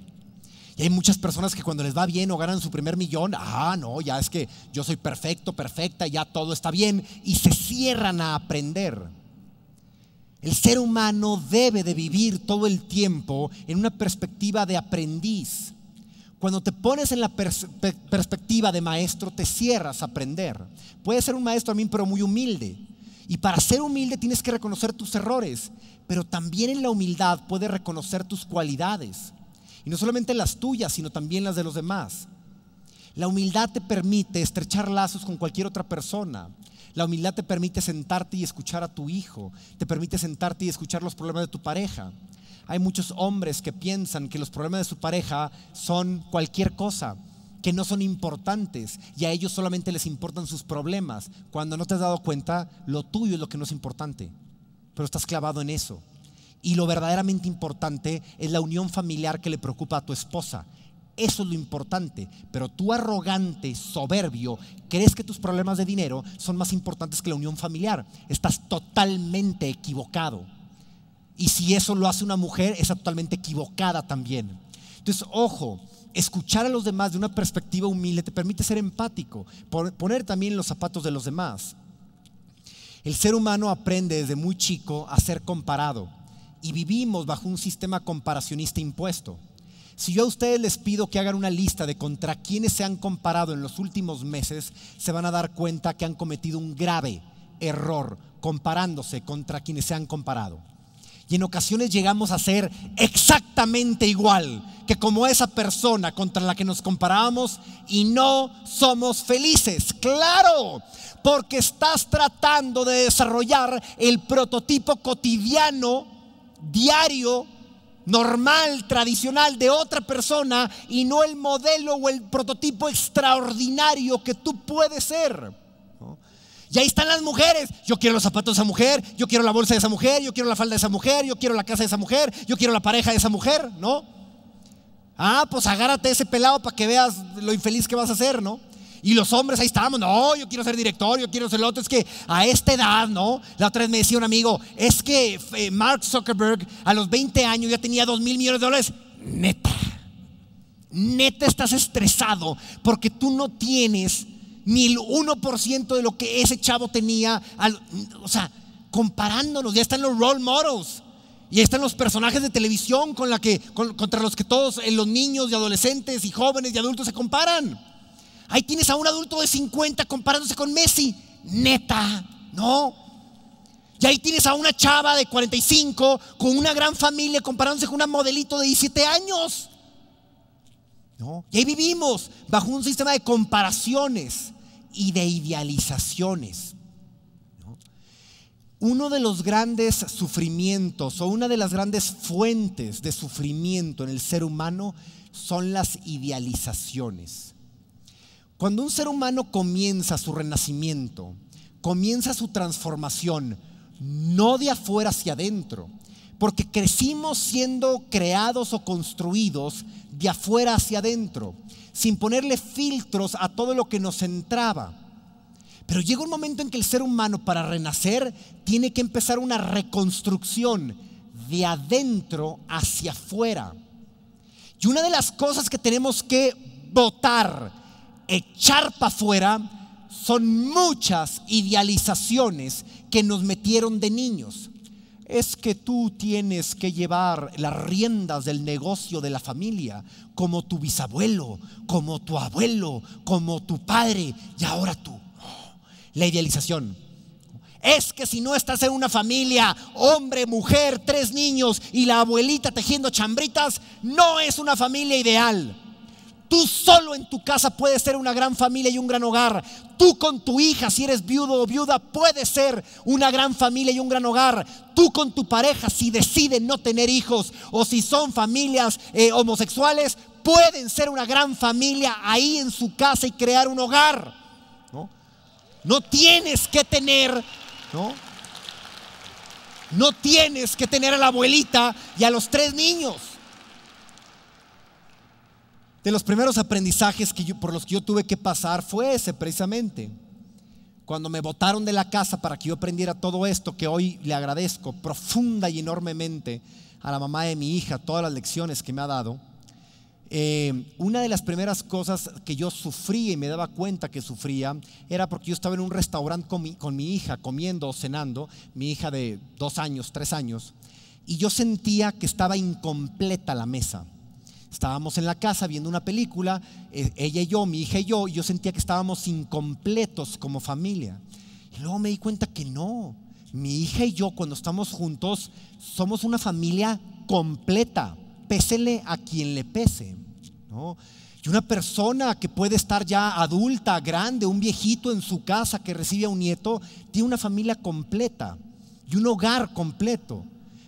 hay muchas personas que cuando les va bien o ganan su primer millón, ah, no, ya es que yo soy perfecto, perfecta, ya todo está bien, y se cierran a aprender. El ser humano debe de vivir todo el tiempo en una perspectiva de aprendiz. Cuando te pones en la perspectiva de maestro, te cierras a aprender. Puedes ser un maestro a también, pero muy humilde. Y para ser humilde tienes que reconocer tus errores, pero también en la humildad puedes reconocer tus cualidades. Y no solamente las tuyas, sino también las de los demás. La humildad te permite estrechar lazos con cualquier otra persona. La humildad te permite sentarte y escuchar a tu hijo. Te permite sentarte y escuchar los problemas de tu pareja. Hay muchos hombres que piensan que los problemas de su pareja son cualquier cosa, que no son importantes y a ellos solamente les importan sus problemas. Cuando no te has dado cuenta, lo tuyo es lo que no es importante, pero estás clavado en eso y lo verdaderamente importante es la unión familiar que le preocupa a tu esposa. Eso es lo importante. Pero tú arrogante, soberbio, crees que tus problemas de dinero son más importantes que la unión familiar. Estás totalmente equivocado. Y si eso lo hace una mujer, es totalmente equivocada también. Entonces, ojo, escuchar a los demás de una perspectiva humilde te permite ser empático, poner también los zapatos de los demás. El ser humano aprende desde muy chico a ser comparado y vivimos bajo un sistema comparacionista impuesto. Si yo a ustedes les pido que hagan una lista de contra quienes se han comparado en los últimos meses, se van a dar cuenta que han cometido un grave error comparándose contra quienes se han comparado. Y en ocasiones llegamos a ser exactamente igual que como esa persona contra la que nos comparábamos y no somos felices. Claro, porque estás tratando de desarrollar el prototipo cotidiano diario, normal, tradicional de otra persona y no el modelo o el prototipo extraordinario que tú puedes ser. Y ahí están las mujeres. Yo quiero los zapatos de esa mujer, yo quiero la bolsa de esa mujer, yo quiero la falda de esa mujer, yo quiero la casa de esa mujer, yo quiero la pareja de esa mujer, ¿no? Ah, pues agárrate ese pelado para que veas lo infeliz que vas a ser, ¿no? Y los hombres ahí estábamos, no, yo quiero ser director, yo quiero ser lo otro. Es que a esta edad, ¿no? La otra vez me decía un amigo, es que eh, Mark Zuckerberg a los 20 años ya tenía 2 mil millones de dólares. Neta, neta estás estresado porque tú no tienes ni el 1% de lo que ese chavo tenía. o sea, comparándonos, ya están los role models. Y están los personajes de televisión contra los que todos eh, los niños y adolescentes y jóvenes y adultos se comparan. Ahí tienes a un adulto de 50 comparándose con Messi. Neta, ¿no? Y ahí tienes a una chava de 45 con una gran familia comparándose con una modelito de 17 años. ¿No? Y ahí vivimos bajo un sistema de comparaciones y de idealizaciones. Uno de los grandes sufrimientos o una de las grandes fuentes de sufrimiento en el ser humano son las idealizaciones. Cuando un ser humano comienza su renacimiento, comienza su transformación, no de afuera hacia adentro, porque crecimos siendo creados o construidos de afuera hacia adentro, sin ponerle filtros a todo lo que nos entraba. Pero llega un momento en que el ser humano para renacer tiene que empezar una reconstrucción de adentro hacia afuera. Y una de las cosas que tenemos que votar, echar para afuera son muchas idealizaciones que nos metieron de niños. Es que tú tienes que llevar las riendas del negocio de la familia, como tu bisabuelo, como tu abuelo, como tu padre, y ahora tú. la idealización. Es que si no estás en una familia, hombre, mujer, tres niños y la abuelita tejiendo chambritas, no es una familia ideal. Tú solo en tu casa puedes ser una gran familia y un gran hogar. Tú con tu hija, si eres viudo o viuda, puedes ser una gran familia y un gran hogar. Tú con tu pareja, si deciden no tener hijos o si son familias eh, homosexuales, pueden ser una gran familia ahí en su casa y crear un hogar. No, tienes que tener, No tienes que tener a la abuelita y a los tres niños de los primeros aprendizajes que por los que yo tuve que pasar fue ese precisamente. Cuando me botaron de la casa para que yo aprendiera todo esto, que hoy le agradezco profunda y enormemente a la mamá de mi hija todas las lecciones que me ha dado, eh, una de las primeras cosas que yo sufrí y me daba cuenta que sufría era porque yo estaba en un restaurante con mi, con mi hija, comiendo o cenando, mi hija de dos años, tres años, y yo sentía que estaba incompleta la mesa. Estábamos en la casa viendo una película, eh, ella y yo, mi hija y yo, yo sentía que estábamos incompletos como familia. Y luego me di cuenta que no. Mi hija y yo, cuando estamos juntos, somos una familia completa. Pésele a quien le pese. Y una persona que puede estar ya adulta, grande, un viejito en su casa que recibe a un nieto, tiene una familia completa y un hogar completo.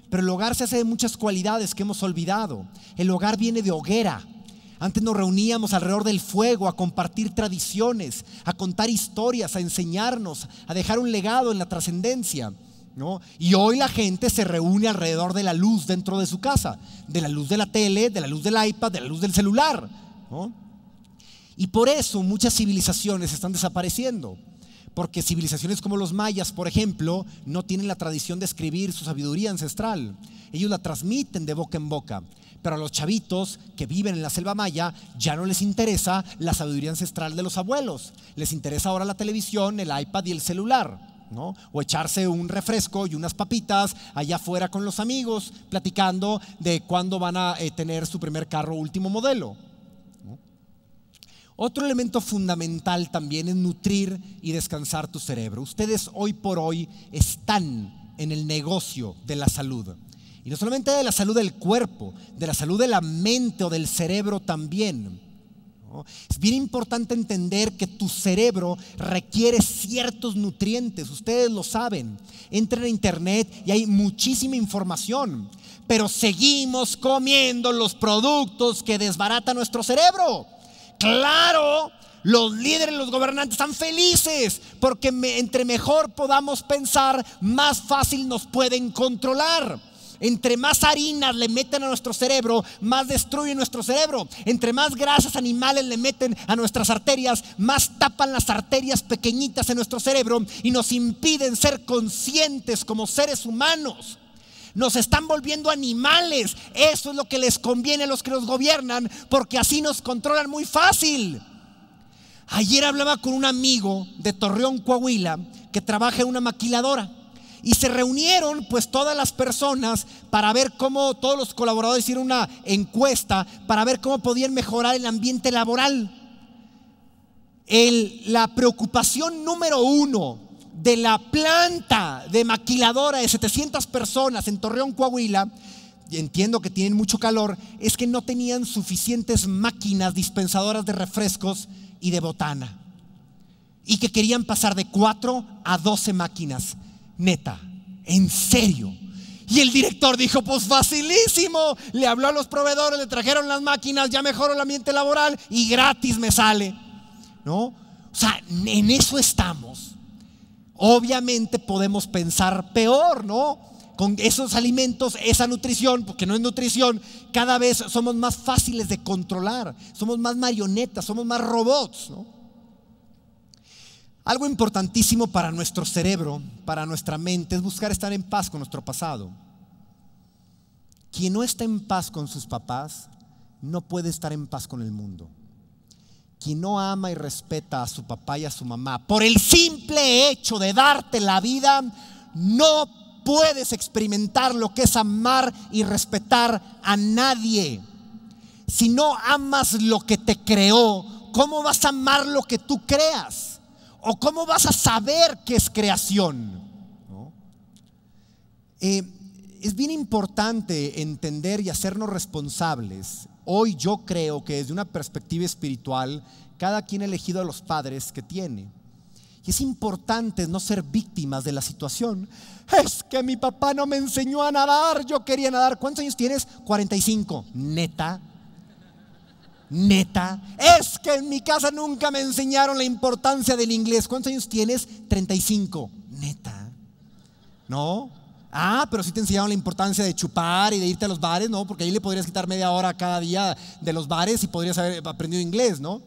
Pero el hogar se hace de muchas cualidades que hemos olvidado. El hogar viene de hoguera. Antes nos reuníamos alrededor del fuego a compartir tradiciones, a contar historias, a enseñarnos, a dejar un legado en la trascendencia. Y hoy la gente se reúne alrededor de la luz dentro de su casa, de la luz de la tele, de la luz del iPad, de la luz del celular. Y por eso muchas civilizaciones están desapareciendo. Porque civilizaciones como los mayas, por ejemplo, no tienen la tradición de escribir su sabiduría ancestral. Ellos la transmiten de boca en boca. Pero a los chavitos que viven en la selva maya ya no les interesa la sabiduría ancestral de los abuelos. Les interesa ahora la televisión, el iPad y el celular. ¿no? O echarse un refresco y unas papitas allá afuera con los amigos, platicando de cuándo van a eh, tener su primer carro último modelo. Otro elemento fundamental también es nutrir y descansar tu cerebro. Ustedes hoy por hoy están en el negocio de la salud. Y no solamente de la salud del cuerpo, de la salud de la mente o del cerebro también. Es bien importante entender que tu cerebro requiere ciertos nutrientes, ustedes lo saben. Entren a internet y hay muchísima información, pero seguimos comiendo los productos que desbarata nuestro cerebro. Claro, los líderes, los gobernantes están felices porque entre mejor podamos pensar, más fácil nos pueden controlar. Entre más harinas le meten a nuestro cerebro, más destruyen nuestro cerebro. Entre más grasas animales le meten a nuestras arterias, más tapan las arterias pequeñitas en nuestro cerebro y nos impiden ser conscientes como seres humanos. Nos están volviendo animales. Eso es lo que les conviene a los que nos gobiernan, porque así nos controlan muy fácil. Ayer hablaba con un amigo de Torreón, Coahuila, que trabaja en una maquiladora. Y se reunieron pues todas las personas para ver cómo todos los colaboradores hicieron una encuesta para ver cómo podían mejorar el ambiente laboral. la preocupación número uno de la planta de maquiladora de 700 personas en Torreón, Coahuila, y entiendo que tienen mucho calor, es que no tenían suficientes máquinas dispensadoras de refrescos y de botana. Y que querían pasar de 4 a 12 máquinas. Neta, en serio. Y el director dijo, pues facilísimo. Le habló a los proveedores, le trajeron las máquinas, ya mejoró el ambiente laboral y gratis me sale. ¿No? O sea, en eso estamos. Obviamente podemos pensar peor, ¿no? Con esos alimentos, esa nutrición, porque no es nutrición, cada vez somos más fáciles de controlar, somos más marionetas, somos más robots, ¿no? Algo importantísimo para nuestro cerebro, para nuestra mente, es buscar estar en paz con nuestro pasado. Quien no está en paz con sus papás, no puede estar en paz con el mundo. Quien no ama y respeta a su papá y a su mamá por el simple hecho de darte la vida, no puedes experimentar lo que es amar y respetar a nadie. Si no amas lo que te creó, ¿cómo vas a amar lo que tú creas? ¿O cómo vas a saber que es creación? Eh, es bien importante entender y hacernos responsables Hoy yo creo que desde una perspectiva espiritual, cada quien ha elegido a los padres que tiene. Y es importante no ser víctimas de la situación. Es que mi papá no me enseñó a nadar, yo quería nadar. ¿Cuántos años tienes? 45. Neta. Neta. Es que en mi casa nunca me enseñaron la importancia del inglés. ¿Cuántos años tienes? 35. Neta. ¿No? Ah, pero sí te enseñaron la importancia de chupar y de irte a los bares, ¿no? Porque ahí le podrías quitar media hora cada día de los bares y podrías haber aprendido inglés, ¿no?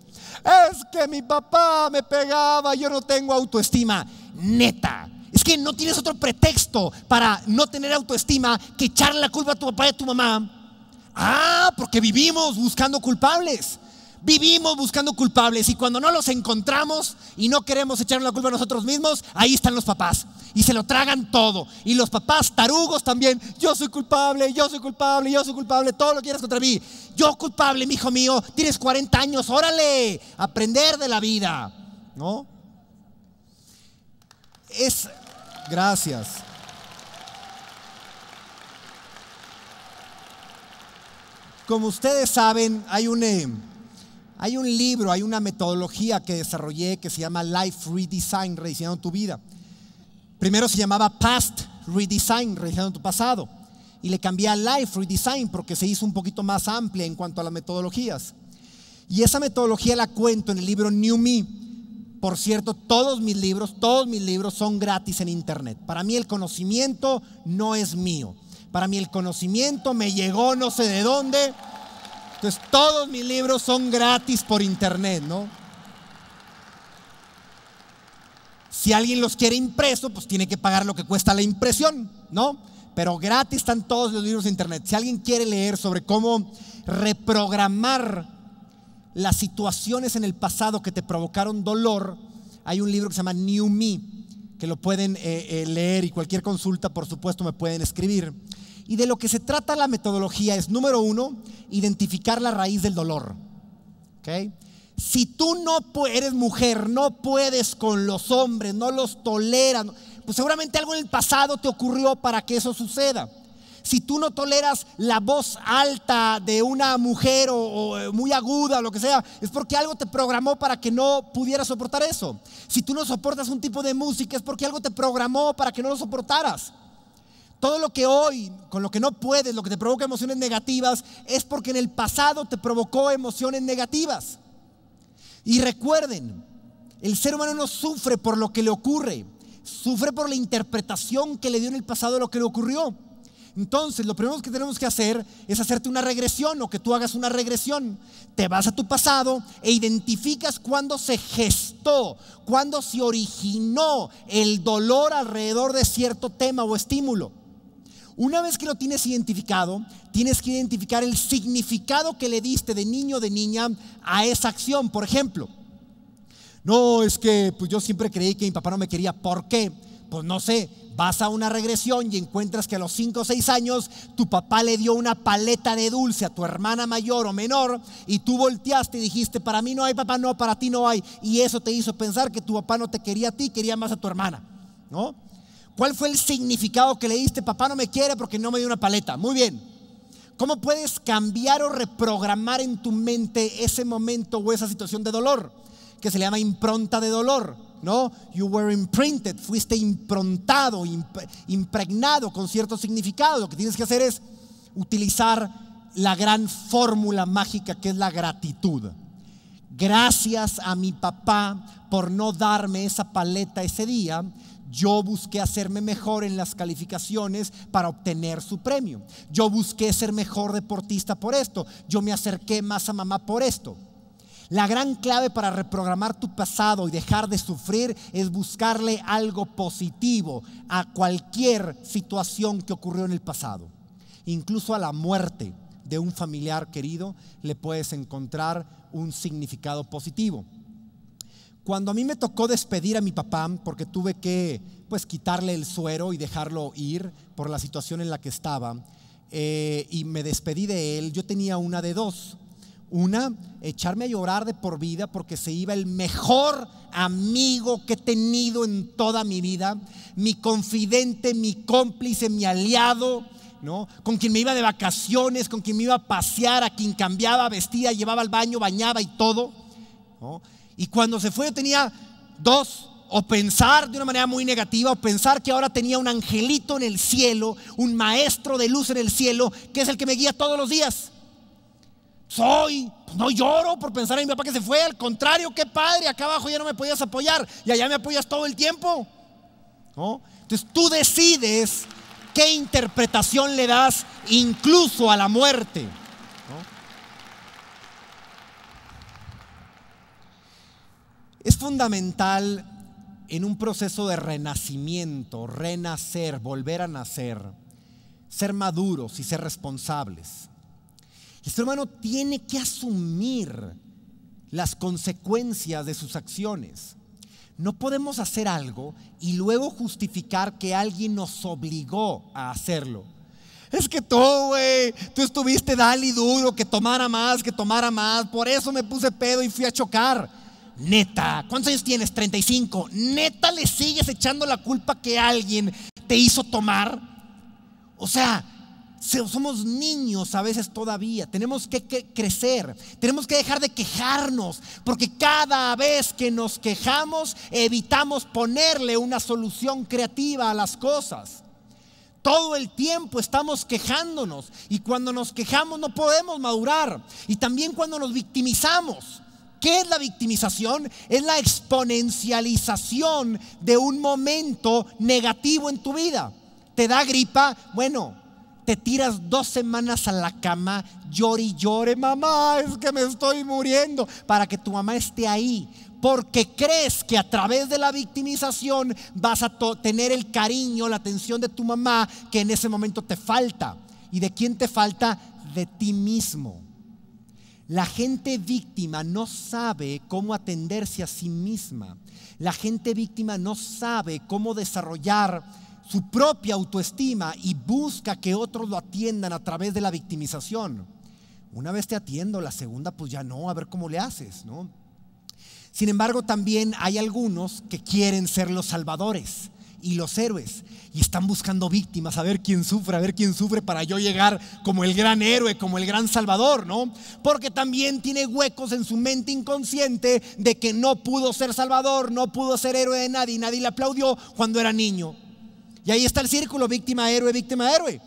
Es que mi papá me pegaba, yo no tengo autoestima. Neta, es que no tienes otro pretexto para no tener autoestima que echarle la culpa a tu papá y a tu mamá. Ah, porque vivimos buscando culpables. Vivimos buscando culpables y cuando no los encontramos y no queremos echarle la culpa a nosotros mismos, ahí están los papás y se lo tragan todo. Y los papás tarugos también, yo soy culpable, yo soy culpable, yo soy culpable, todo lo quieres contra mí. Yo culpable, mi hijo mío, tienes 40 años, órale, aprender de la vida, ¿no? Es gracias. Como ustedes saben, hay un eh, hay un libro, hay una metodología que desarrollé que se llama Life Redesign, rediseñando tu vida Primero se llamaba Past Redesign, revisando tu pasado. Y le cambié a Life Redesign porque se hizo un poquito más amplia en cuanto a las metodologías. Y esa metodología la cuento en el libro New Me. Por cierto, todos mis libros, todos mis libros son gratis en internet. Para mí el conocimiento no es mío. Para mí el conocimiento me llegó no sé de dónde. Entonces todos mis libros son gratis por internet, ¿no? Si alguien los quiere impreso, pues tiene que pagar lo que cuesta la impresión, ¿no? Pero gratis están todos los libros de internet. Si alguien quiere leer sobre cómo reprogramar las situaciones en el pasado que te provocaron dolor, hay un libro que se llama New Me, que lo pueden eh, eh, leer y cualquier consulta, por supuesto, me pueden escribir. Y de lo que se trata la metodología es, número uno, identificar la raíz del dolor. ¿ok?, si tú no eres mujer, no puedes con los hombres, no los toleras, pues seguramente algo en el pasado te ocurrió para que eso suceda. Si tú no toleras la voz alta de una mujer o eh, muy aguda o lo que sea, es porque algo te programó para que no pudieras soportar eso. Si tú no soportas un tipo de música, es porque algo te programó para que no lo soportaras. Todo lo que hoy, con lo que no puedes, lo que te provoca emociones negativas, es porque en el pasado te provocó emociones negativas. Y recuerden, el ser humano no sufre por lo que le ocurre, sufre por la interpretación que le dio en el pasado lo que le ocurrió. Entonces, lo primero que tenemos que hacer es hacerte una regresión o que tú hagas una regresión. Te vas a tu pasado e identificas cuándo se gestó, cuándo se originó el dolor alrededor de cierto tema o estímulo. Una vez que lo tienes identificado, tienes que identificar el significado que le diste de niño o de niña a esa acción. Por ejemplo, no es que pues yo siempre creí que mi papá no me quería. ¿Por qué? Pues no sé, vas a una regresión y encuentras que a los 5 o 6 años tu papá le dio una paleta de dulce a tu hermana mayor o menor y tú volteaste y dijiste, para mí no hay papá, no, para ti no hay. Y eso te hizo pensar que tu papá no te quería a ti, quería más a tu hermana, ¿no? ¿Cuál fue el significado que le diste? Papá no me quiere porque no me dio una paleta. Muy bien. ¿Cómo puedes cambiar o reprogramar en tu mente ese momento o esa situación de dolor? Que se le llama impronta de dolor, ¿no? You were imprinted, fuiste improntado, impregnado con cierto significado. Lo que tienes que hacer es utilizar la gran fórmula mágica que es la gratitud. Gracias a mi papá por no darme esa paleta ese día yo busqué hacerme mejor en las calificaciones para obtener su premio. Yo busqué ser mejor deportista por esto. Yo me acerqué más a mamá por esto. La gran clave para reprogramar tu pasado y dejar de sufrir es buscarle algo positivo a cualquier situación que ocurrió en el pasado. Incluso a la muerte de un familiar querido le puedes encontrar un significado positivo. Cuando a mí me tocó despedir a mi papá, porque tuve que pues quitarle el suero y dejarlo ir por la situación en la que estaba, eh, y me despedí de él, yo tenía una de dos. Una, echarme a llorar de por vida porque se iba el mejor amigo que he tenido en toda mi vida, mi confidente, mi cómplice, mi aliado, ¿no? Con quien me iba de vacaciones, con quien me iba a pasear, a quien cambiaba, vestía, llevaba al baño, bañaba y todo, ¿no? Y cuando se fue yo tenía dos, o pensar de una manera muy negativa, o pensar que ahora tenía un angelito en el cielo, un maestro de luz en el cielo, que es el que me guía todos los días. Soy, no lloro por pensar en mi papá que se fue, al contrario, qué padre, acá abajo ya no me podías apoyar y allá me apoyas todo el tiempo. Entonces tú decides qué interpretación le das incluso a la muerte. Es fundamental en un proceso de renacimiento, renacer, volver a nacer, ser maduros y ser responsables. El ser humano tiene que asumir las consecuencias de sus acciones. No podemos hacer algo y luego justificar que alguien nos obligó a hacerlo. Es que todo, güey, tú estuviste dale y duro, que tomara más, que tomara más. Por eso me puse pedo y fui a chocar. Neta, ¿cuántos años tienes? 35. Neta, le sigues echando la culpa que alguien te hizo tomar. O sea, somos niños a veces todavía, tenemos que, crecer, tenemos que dejar de quejarnos, porque cada vez que nos quejamos evitamos ponerle una solución creativa a las cosas. Todo el tiempo estamos quejándonos y cuando nos quejamos no podemos madurar y también cuando nos victimizamos. ¿Qué es la victimización? Es la exponencialización de un momento negativo en tu vida. Te da gripa, bueno, te tiras dos semanas a la cama, llore y llore, mamá, es que me estoy muriendo, para que tu mamá esté ahí. Porque crees que a través de la victimización vas a tener el cariño, la atención de tu mamá que en ese momento te falta. ¿Y de quién te falta? De ti mismo. La gente víctima no sabe cómo atenderse a sí misma. La gente víctima no sabe cómo desarrollar su propia autoestima y busca que otros lo atiendan a través de la victimización. Una vez te atiendo, la segunda pues ya no, a ver cómo le haces, ¿no? Sin embargo, también hay algunos que quieren ser los salvadores y los héroes. Y están buscando víctimas, a ver quién sufre, a ver quién sufre para yo llegar como el gran héroe, como el gran salvador, ¿no? Porque también tiene huecos en su mente inconsciente de que no pudo ser salvador, no pudo ser héroe de nadie, nadie le aplaudió cuando era niño. Y ahí está el círculo, víctima, héroe, víctima, héroe.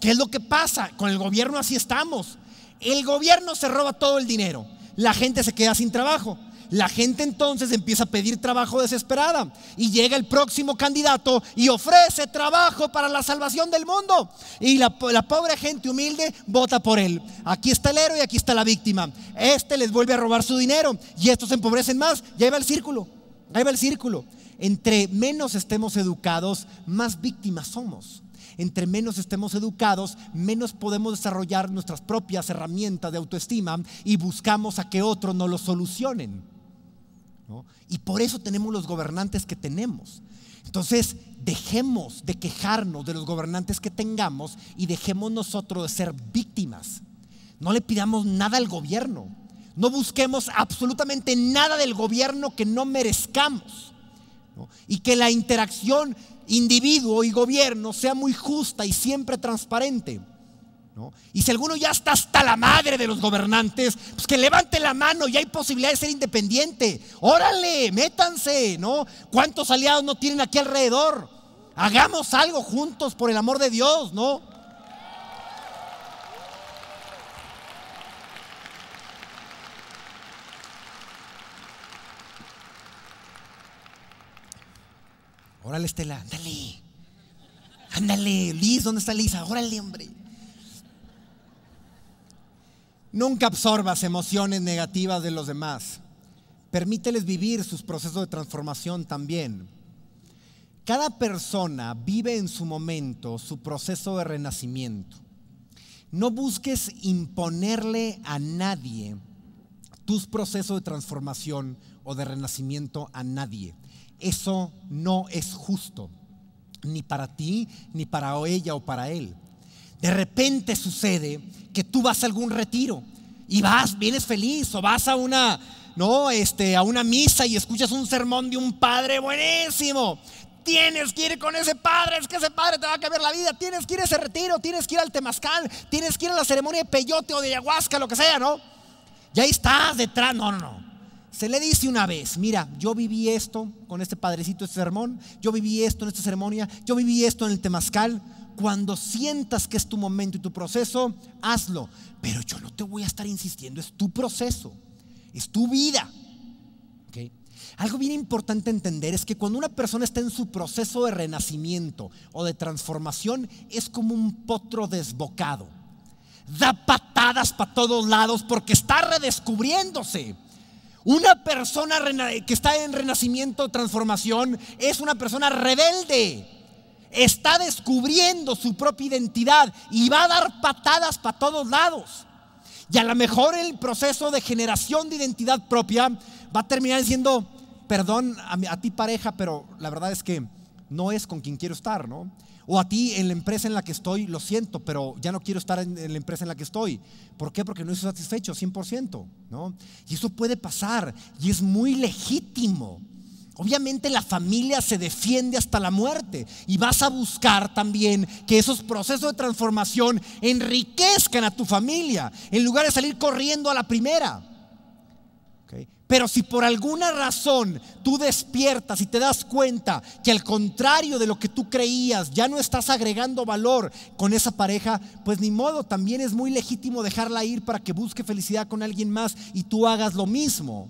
¿qué es lo que pasa? Con el gobierno así estamos. El gobierno se roba todo el dinero. La gente se queda sin trabajo. La gente entonces empieza a pedir trabajo desesperada y llega el próximo candidato y ofrece trabajo para la salvación del mundo. Y la, pobre gente humilde vota por él. Aquí está el héroe y aquí está la víctima. Este les vuelve a robar su dinero y estos empobrecen más. Ya va el círculo, ahí va el círculo. Entre menos estemos educados, más víctimas somos entre menos estemos educados, menos podemos desarrollar nuestras propias herramientas de autoestima y buscamos a que otros nos lo solucionen. Y por eso tenemos los gobernantes que tenemos. Entonces, dejemos de quejarnos de los gobernantes que tengamos y dejemos nosotros de ser víctimas. No le pidamos nada al gobierno. No busquemos absolutamente nada del gobierno que no merezcamos. Y que la interacción individuo y gobierno sea muy justa y siempre transparente. Y si alguno ya está hasta la madre de los gobernantes, pues que levante la mano y hay posibilidad de ser independiente. Órale, métanse, ¿no? ¿Cuántos aliados no tienen aquí alrededor? Hagamos algo juntos por el amor de Dios, ¿no? Órale, Estela, ándale. Ándale, Liz, ¿dónde está Liz? Órale, hombre. Nunca absorbas emociones negativas de los demás. Permíteles vivir sus procesos de transformación también. Cada persona vive en su momento su proceso de renacimiento. No busques imponerle a nadie tus procesos de transformación o de renacimiento a nadie. Eso no es justo, ni para ti, ni para ella o para él. De repente sucede que tú vas a algún retiro y vas, vienes feliz o vas a una, no, este, a una misa y escuchas un sermón de un padre buenísimo. Tienes que ir con ese padre, es que ese padre te va a cambiar la vida. Tienes que ir a ese retiro, tienes que ir al temazcal, tienes que ir a la ceremonia de peyote o de ayahuasca, lo que sea, ¿no? Ya estás detrás, no, no, no. Se le dice una vez, mira, yo viví esto con este padrecito, este sermón, yo viví esto en esta ceremonia, yo viví esto en el temazcal cuando sientas que es tu momento y tu proceso, hazlo. Pero yo no te voy a estar insistiendo, es tu proceso, es tu vida. ¿Okay? Algo bien importante entender es que cuando una persona está en su proceso de renacimiento o de transformación, es como un potro desbocado. Da patadas para todos lados porque está redescubriéndose. Una persona que está en renacimiento o transformación es una persona rebelde está descubriendo su propia identidad y va a dar patadas para todos lados. Y a lo mejor el proceso de generación de identidad propia va a terminar diciendo, perdón a, ti pareja, pero la verdad es que no es con quien quiero estar, ¿no? O a ti en la empresa en la que estoy, lo siento, pero ya no quiero estar en, la empresa en la que estoy. ¿Por qué? Porque no estoy satisfecho 100%, ¿no? Y eso puede pasar y es muy legítimo. Obviamente la familia se defiende hasta la muerte y vas a buscar también que esos procesos de transformación enriquezcan a tu familia en lugar de salir corriendo a la primera. Pero si por alguna razón tú despiertas y te das cuenta que al contrario de lo que tú creías ya no estás agregando valor con esa pareja, pues ni modo, también es muy legítimo dejarla ir para que busque felicidad con alguien más y tú hagas lo mismo.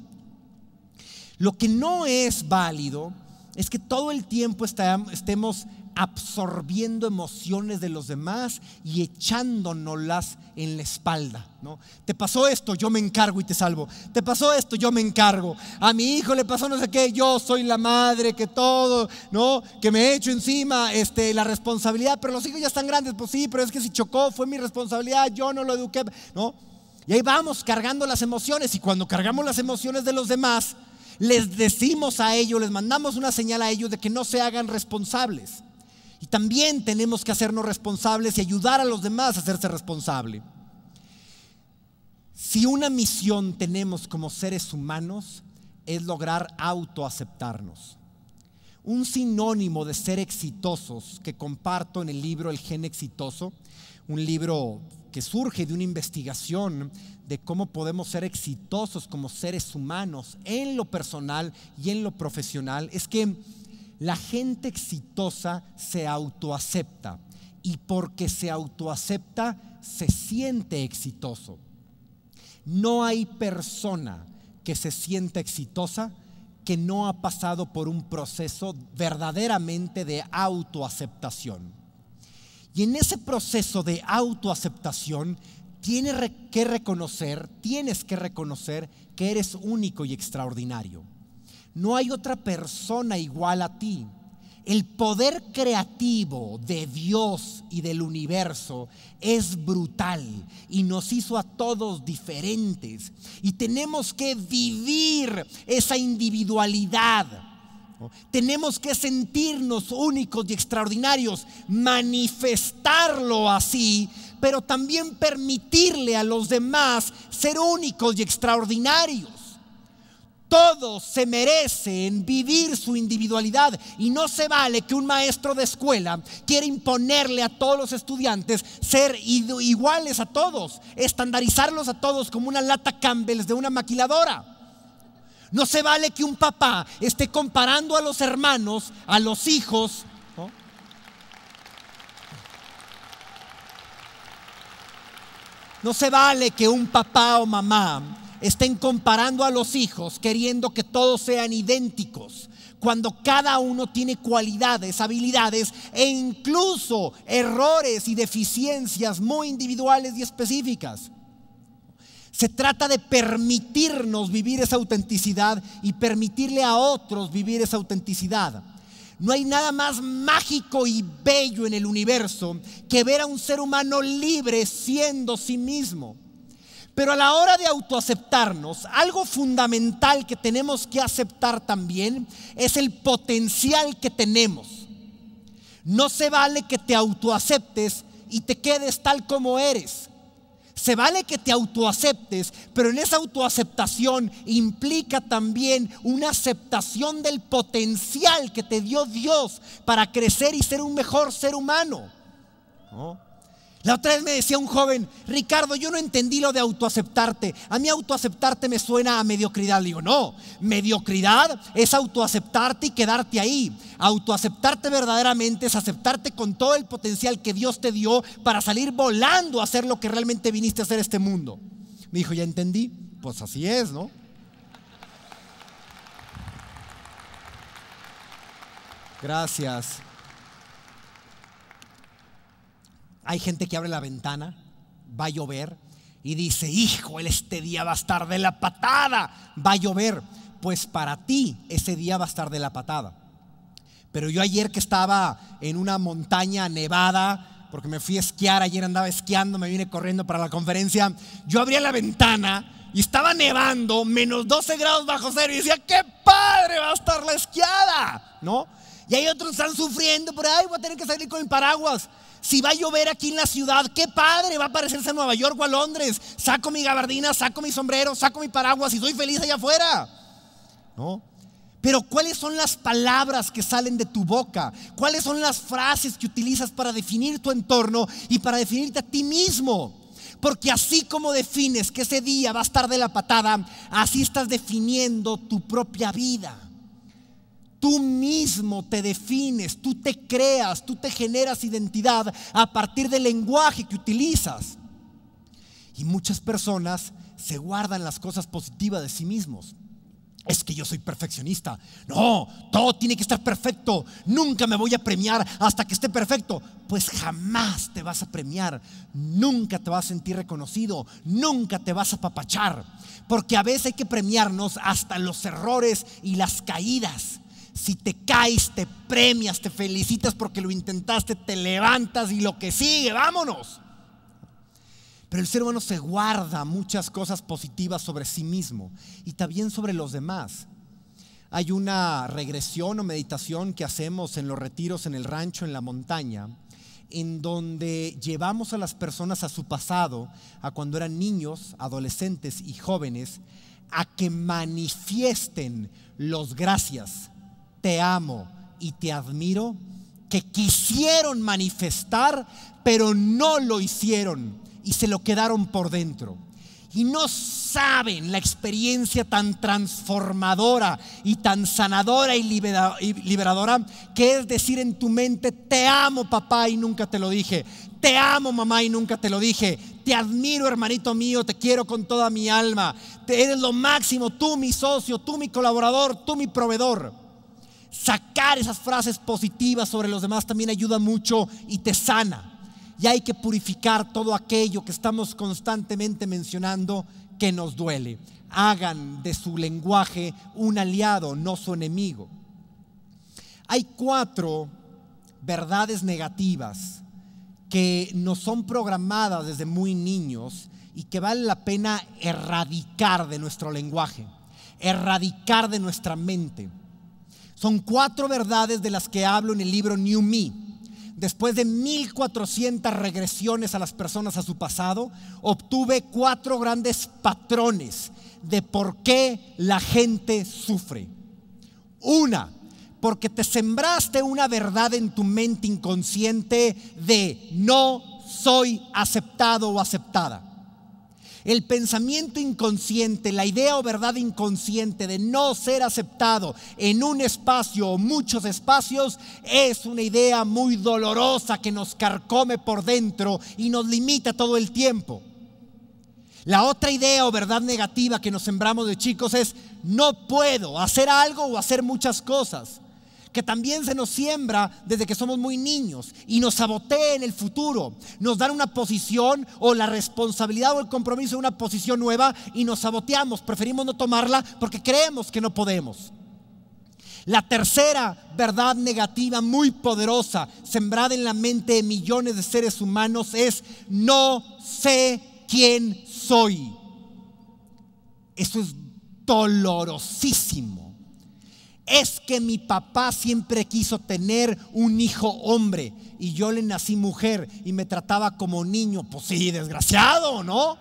Lo que no es válido es que todo el tiempo estemos absorbiendo emociones de los demás y echándonoslas en la espalda. ¿no? Te pasó esto, yo me encargo y te salvo. Te pasó esto, yo me encargo. A mi hijo le pasó no sé qué, yo soy la madre, que todo, ¿no? Que me echo encima este, la responsabilidad, pero los hijos ya están grandes, pues sí, pero es que si chocó fue mi responsabilidad, yo no lo eduqué, ¿no? Y ahí vamos cargando las emociones y cuando cargamos las emociones de los demás, les decimos a ellos, les mandamos una señal a ellos de que no se hagan responsables. Y también tenemos que hacernos responsables y ayudar a los demás a hacerse responsable. Si una misión tenemos como seres humanos es lograr autoaceptarnos. Un sinónimo de ser exitosos que comparto en el libro El gen exitoso un libro que surge de una investigación de cómo podemos ser exitosos como seres humanos en lo personal y en lo profesional, es que la gente exitosa se autoacepta y porque se autoacepta se siente exitoso. No hay persona que se sienta exitosa que no ha pasado por un proceso verdaderamente de autoaceptación. Y en ese proceso de autoaceptación, tienes que reconocer, tienes que reconocer que eres único y extraordinario. No hay otra persona igual a ti. El poder creativo de Dios y del universo es brutal y nos hizo a todos diferentes. Y tenemos que vivir esa individualidad tenemos que sentirnos únicos y extraordinarios, manifestarlo así, pero también permitirle a los demás ser únicos y extraordinarios. Todos se merecen vivir su individualidad y no se vale que un maestro de escuela quiera imponerle a todos los estudiantes ser iguales a todos, estandarizarlos a todos como una lata Campbell's de una maquiladora. No se vale que un papá esté comparando a los hermanos, a los hijos. ¿no? se vale que un papá o mamá estén comparando a los hijos, queriendo que todos sean idénticos, cuando cada uno tiene cualidades, habilidades e incluso errores y deficiencias muy individuales y específicas. Se trata de permitirnos vivir esa autenticidad y permitirle a otros vivir esa autenticidad. No hay nada más mágico y bello en el universo que ver a un ser humano libre siendo sí mismo. Pero a la hora de autoaceptarnos, algo fundamental que tenemos que aceptar también es el potencial que tenemos. No se vale que te autoaceptes y te quedes tal como eres. Se vale que te autoaceptes, pero en esa autoaceptación implica también una aceptación del potencial que te dio Dios para crecer y ser un mejor ser humano. ¿No? La otra vez me decía un joven, Ricardo, yo no entendí lo de autoaceptarte. A mí autoaceptarte me suena a mediocridad. Le digo, no, mediocridad es autoaceptarte y quedarte ahí. Autoaceptarte verdaderamente es aceptarte con todo el potencial que Dios te dio para salir volando a hacer lo que realmente viniste a hacer este mundo. Me dijo, ya entendí. Pues así es, ¿no? Gracias. Hay gente que abre la ventana, va a llover y dice, hijo, este día va a estar de la patada, va a llover. Pues para ti ese día va a estar de la patada. Pero yo ayer que estaba en una montaña nevada, porque me fui a esquiar, ayer andaba esquiando, me vine corriendo para la conferencia, yo abría la ventana y estaba nevando, menos 12 grados bajo cero, y decía, qué padre va a estar la esquiada, ¿no? Y hay otros que están sufriendo, Pero ahí voy a tener que salir con el paraguas. Si va a llover aquí en la ciudad, qué padre, va a parecerse a Nueva York o a Londres. Saco mi gabardina, saco mi sombrero, saco mi paraguas y soy feliz allá afuera. Pero ¿cuáles son las palabras que salen de tu boca? ¿Cuáles son las frases que utilizas para definir tu entorno y para definirte a ti mismo? Porque así como defines que ese día va a estar de la patada, así estás definiendo tu propia vida. Tú mismo te defines, tú te creas, tú te generas identidad a partir del lenguaje que utilizas. Y muchas personas se guardan las cosas positivas de sí mismos. Es que yo soy perfeccionista. No, todo tiene que estar perfecto. Nunca me voy a premiar hasta que esté perfecto. Pues jamás te vas a premiar. Nunca te vas a sentir reconocido. Nunca te vas a papachar. Porque a veces hay que premiarnos hasta los errores y las caídas. Si te caes, te premias, te felicitas porque lo intentaste, te levantas y lo que sigue, vámonos. Pero el ser humano se guarda muchas cosas positivas sobre sí mismo y también sobre los demás. Hay una regresión o meditación que hacemos en los retiros, en el rancho, en la montaña, en donde llevamos a las personas a su pasado, a cuando eran niños, adolescentes y jóvenes, a que manifiesten los gracias, te amo y te admiro que quisieron manifestar, pero no lo hicieron y se lo quedaron por dentro. Y no saben la experiencia tan transformadora y tan sanadora y liberadora que es decir en tu mente, te amo papá y nunca te lo dije, te amo mamá y nunca te lo dije, te admiro hermanito mío, te quiero con toda mi alma, eres lo máximo, tú mi socio, tú mi colaborador, tú mi proveedor sacar esas frases positivas sobre los demás también ayuda mucho y te sana. Y hay que purificar todo aquello que estamos constantemente mencionando que nos duele. Hagan de su lenguaje un aliado, no su enemigo. Hay cuatro verdades negativas que nos son programadas desde muy niños y que vale la pena erradicar de nuestro lenguaje, erradicar de nuestra mente. Son cuatro verdades de las que hablo en el libro New Me. Después de 1400 regresiones a las personas a su pasado, obtuve cuatro grandes patrones de por qué la gente sufre. Una, porque te sembraste una verdad en tu mente inconsciente de no soy aceptado o aceptada. El pensamiento inconsciente, la idea o verdad inconsciente de no ser aceptado en un espacio o muchos espacios es una idea muy dolorosa que nos carcome por dentro y nos limita todo el tiempo. La otra idea o verdad negativa que nos sembramos de chicos es no puedo hacer algo o hacer muchas cosas que también se nos siembra desde que somos muy niños y nos sabotea en el futuro. Nos dan una posición o la responsabilidad o el compromiso de una posición nueva y nos saboteamos, preferimos no tomarla porque creemos que no podemos. La tercera verdad negativa muy poderosa, sembrada en la mente de millones de seres humanos, es no sé quién soy. Eso es dolorosísimo es que mi papá siempre quiso tener un hijo hombre y yo le nací mujer y me trataba como niño. Pues sí, desgraciado, ¿no?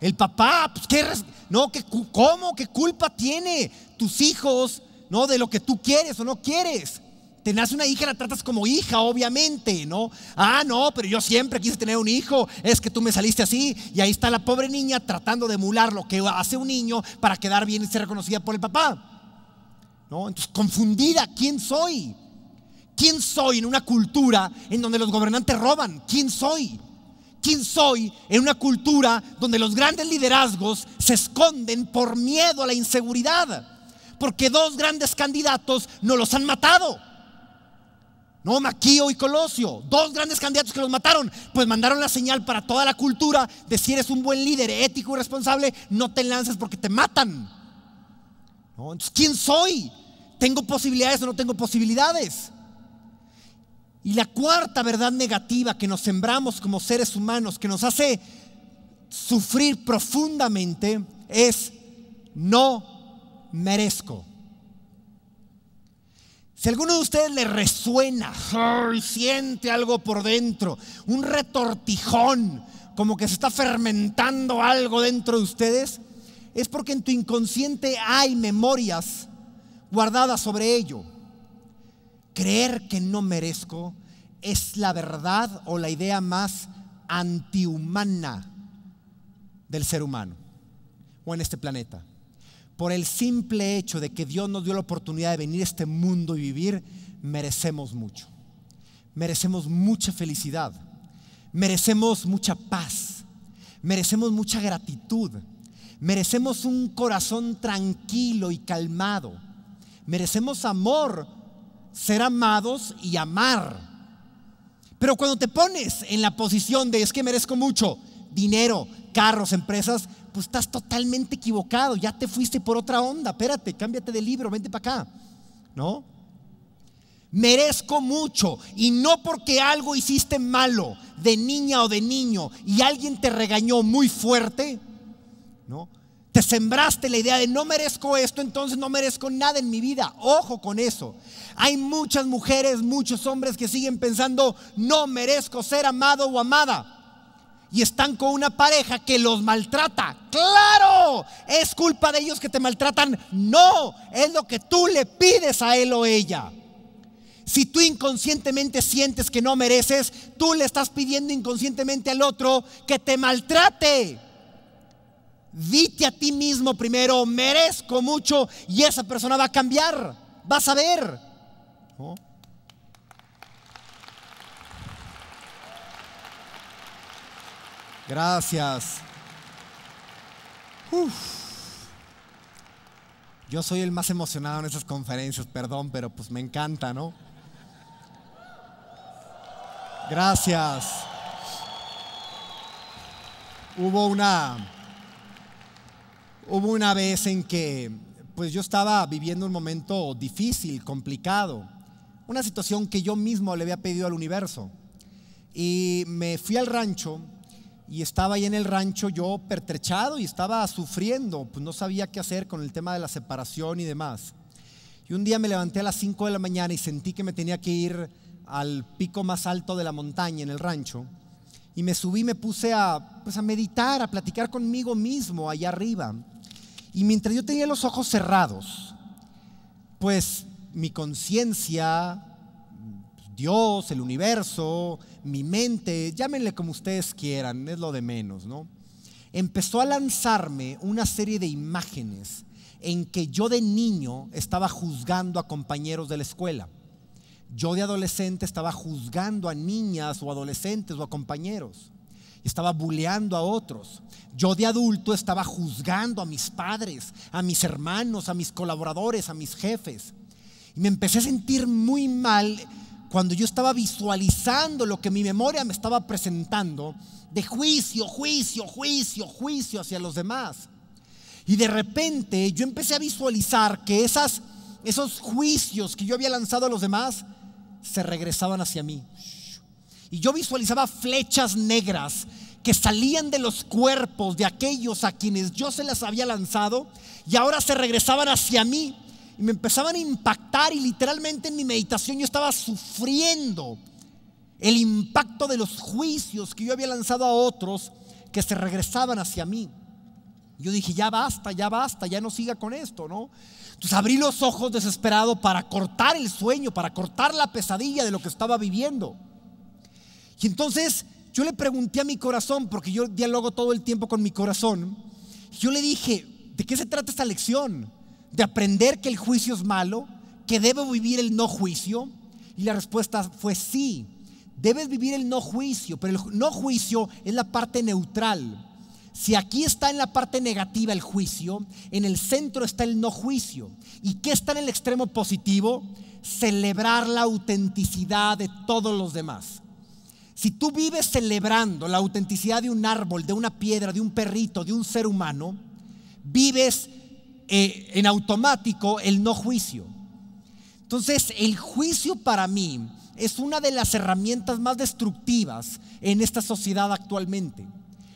El papá, pues qué, no, ¿qué, ¿cómo? ¿Qué culpa tiene tus hijos, no? De lo que tú quieres o no quieres. Te nace una hija, la tratas como hija, obviamente, ¿no? Ah, no, pero yo siempre quise tener un hijo, es que tú me saliste así y ahí está la pobre niña tratando de emular lo que hace un niño para quedar bien y ser reconocida por el papá. ¿no? Entonces, confundida, ¿quién soy? ¿Quién soy en una cultura en donde los gobernantes roban? ¿Quién soy? ¿Quién soy en una cultura donde los grandes liderazgos se esconden por miedo a la inseguridad? Porque dos grandes candidatos no los han matado. No, Maquío y Colosio, dos grandes candidatos que los mataron, pues mandaron la señal para toda la cultura de si eres un buen líder, ético y responsable, no te lances porque te matan. Entonces, ¿quién soy? ¿Tengo posibilidades o no tengo posibilidades? Y la cuarta verdad negativa que nos sembramos como seres humanos, que nos hace sufrir profundamente, es no merezco. Si a alguno de ustedes le resuena y siente algo por dentro, un retortijón, como que se está fermentando algo dentro de ustedes, es porque en tu inconsciente hay memorias guardadas sobre ello. Creer que no merezco es la verdad o la idea más antihumana del ser humano o en este planeta. Por el simple hecho de que Dios nos dio la oportunidad de venir a este mundo y vivir, merecemos mucho. Merecemos mucha felicidad. Merecemos mucha paz. Merecemos mucha gratitud Merecemos un corazón tranquilo y calmado. Merecemos amor, ser amados y amar. Pero cuando te pones en la posición de es que merezco mucho, dinero, carros, empresas, pues estás totalmente equivocado, ya te fuiste por otra onda, espérate, cámbiate de libro, vente para acá, ¿no? Merezco mucho y no porque algo hiciste malo de niña o de niño y alguien te regañó muy fuerte, ¿no? Te sembraste la idea de no merezco esto, entonces no merezco nada en mi vida. Ojo con eso. Hay muchas mujeres, muchos hombres que siguen pensando, no merezco ser amado o amada. Y están con una pareja que los maltrata. Claro, es culpa de ellos que te maltratan. No, es lo que tú le pides a él o ella. Si tú inconscientemente sientes que no mereces, tú le estás pidiendo inconscientemente al otro que te maltrate. Vite a ti mismo primero, merezco mucho y esa persona va a cambiar, vas a ver. Gracias. Yo soy el más emocionado en esas conferencias, perdón, pero pues me encanta, ¿no? Gracias. Hubo una Hubo una vez en que pues yo estaba viviendo un momento difícil, complicado, una situación que yo mismo le había pedido al universo. Y me fui al rancho y estaba ahí en el rancho yo pertrechado y estaba sufriendo, pues no sabía qué hacer con el tema de la separación y demás. Y un día me levanté a las 5 de la mañana y sentí que me tenía que ir al pico más alto de la montaña en el rancho. Y me subí, me puse a, pues, a meditar, a platicar conmigo mismo allá arriba. Y mientras yo tenía los ojos cerrados, pues mi conciencia, Dios, el universo, mi mente, llámenle como ustedes quieran, es lo de menos, ¿no? Empezó a lanzarme una serie de imágenes en que yo de niño estaba juzgando a compañeros de la escuela. Yo de adolescente estaba juzgando a niñas o adolescentes o a compañeros estaba buleando a otros. Yo de adulto estaba juzgando a mis padres, a mis hermanos, a mis colaboradores, a mis jefes. Y me empecé a sentir muy mal cuando yo estaba visualizando lo que mi memoria me estaba presentando de juicio, juicio, juicio, juicio hacia los demás. Y de repente yo empecé a visualizar que esas, esos juicios que yo había lanzado a los demás se regresaban hacia mí. Y yo visualizaba flechas negras que salían de los cuerpos de aquellos a quienes yo se las había lanzado y ahora se regresaban hacia mí y me empezaban a impactar y literalmente en mi meditación yo estaba sufriendo el impacto de los juicios que yo había lanzado a otros que se regresaban hacia mí. Yo dije, ya basta, ya basta, ya no siga con esto, ¿no? Entonces abrí los ojos desesperado para cortar el sueño, para cortar la pesadilla de lo que estaba viviendo. Y entonces yo le pregunté a mi corazón, porque yo dialogo todo el tiempo con mi corazón, yo le dije, ¿de qué se trata esta lección? ¿De aprender que el juicio es malo? ¿Que debo vivir el no juicio? Y la respuesta fue sí, debes vivir el no juicio, pero el no juicio es la parte neutral. Si aquí está en la parte negativa el juicio, en el centro está el no juicio. ¿Y qué está en el extremo positivo? Celebrar la autenticidad de todos los demás. Si tú vives celebrando la autenticidad de un árbol, de una piedra, de un perrito, de un ser humano, vives eh, en automático el no juicio. Entonces, el juicio para mí es una de las herramientas más destructivas en esta sociedad actualmente.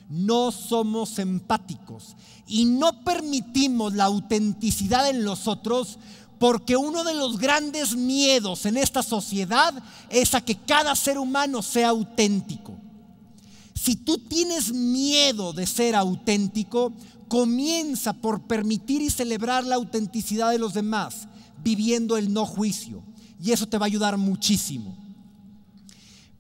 No somos empáticos y no permitimos la autenticidad en los otros porque uno de los grandes miedos en esta sociedad es a que cada ser humano sea auténtico. Si tú tienes miedo de ser auténtico, comienza por permitir y celebrar la autenticidad de los demás, viviendo el no juicio. Y eso te va a ayudar muchísimo.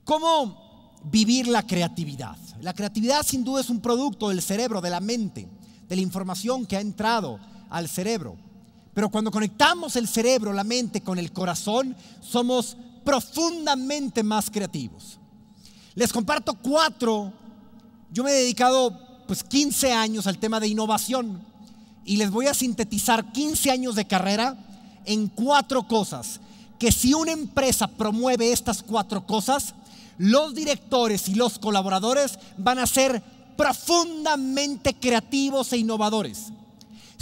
¿Cómo vivir la creatividad? La creatividad sin duda es un producto del cerebro, de la mente, de la información que ha entrado al cerebro. Pero cuando conectamos el cerebro, la mente con el corazón, somos profundamente más creativos. Les comparto cuatro. Yo me he dedicado pues 15 años al tema de innovación y les voy a sintetizar 15 años de carrera en cuatro cosas. Que si una empresa promueve estas cuatro cosas, los directores y los colaboradores van a ser profundamente creativos e innovadores.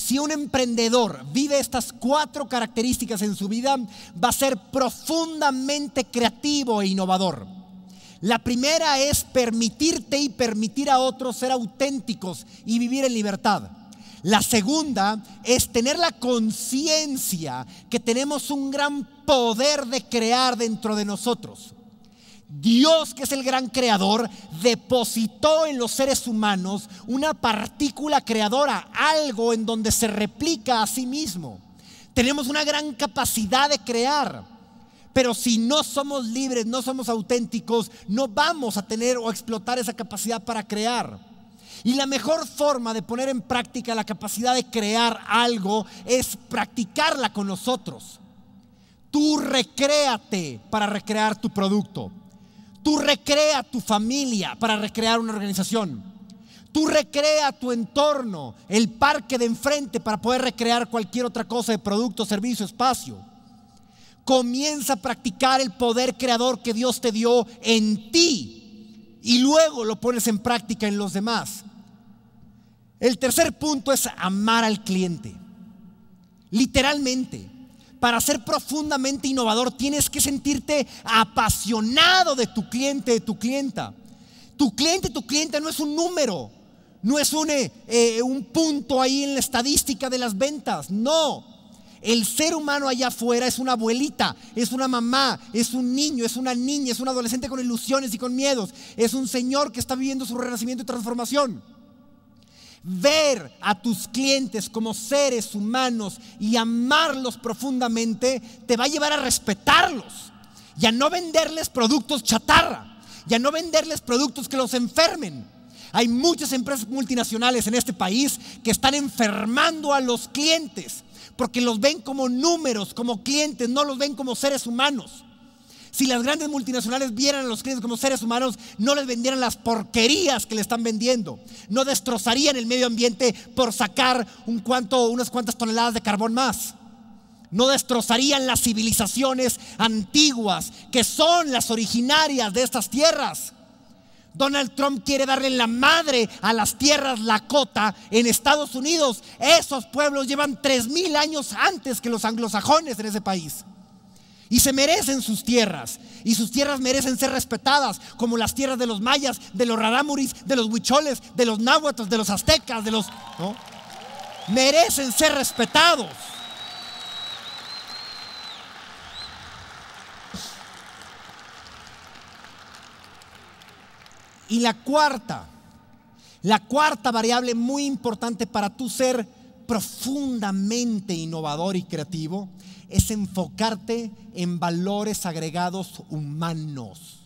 Si un emprendedor vive estas cuatro características en su vida, va a ser profundamente creativo e innovador. La primera es permitirte y permitir a otros ser auténticos y vivir en libertad. La segunda es tener la conciencia que tenemos un gran poder de crear dentro de nosotros. Dios, que es el gran creador, depositó en los seres humanos una partícula creadora, algo en donde se replica a sí mismo. Tenemos una gran capacidad de crear, pero si no somos libres, no somos auténticos, no vamos a tener o explotar esa capacidad para crear. Y la mejor forma de poner en práctica la capacidad de crear algo es practicarla con nosotros. Tú recréate para recrear tu producto. Tú recrea tu familia para recrear una organización. Tú recrea tu entorno, el parque de enfrente para poder recrear cualquier otra cosa de producto, servicio, espacio. Comienza a practicar el poder creador que Dios te dio en ti y luego lo pones en práctica en los demás. El tercer punto es amar al cliente. Literalmente para ser profundamente innovador tienes que sentirte apasionado de tu cliente, de tu clienta. Tu cliente, tu clienta no es un número, no es un, eh, eh, un punto ahí en la estadística de las ventas, no. El ser humano allá afuera es una abuelita, es una mamá, es un niño, es una niña, es un adolescente con ilusiones y con miedos, es un señor que está viviendo su renacimiento y transformación ver a tus clientes como seres humanos y amarlos profundamente te va a llevar a respetarlos y a no venderles productos chatarra y a no venderles productos que los enfermen. Hay muchas empresas multinacionales en este país que están enfermando a los clientes porque los ven como números, como clientes, no los ven como seres humanos. Si las grandes multinacionales vieran a los clientes como seres humanos, no les vendieran las porquerías que le están vendiendo. No destrozarían el medio ambiente por sacar un cuanto, unas cuantas toneladas de carbón más. No destrozarían las civilizaciones antiguas que son las originarias de estas tierras. Donald Trump quiere darle la madre a las tierras Lakota en Estados Unidos. Esos pueblos llevan 3.000 años antes que los anglosajones en ese país. Y se merecen sus tierras. Y sus tierras merecen ser respetadas, como las tierras de los mayas, de los rarámuris, de los huicholes, de los náhuatl, de los aztecas, de los... ¿no? Merecen ser respetados. Y la cuarta, la cuarta variable muy importante para tu ser profundamente innovador y creativo es enfocarte en valores agregados humanos.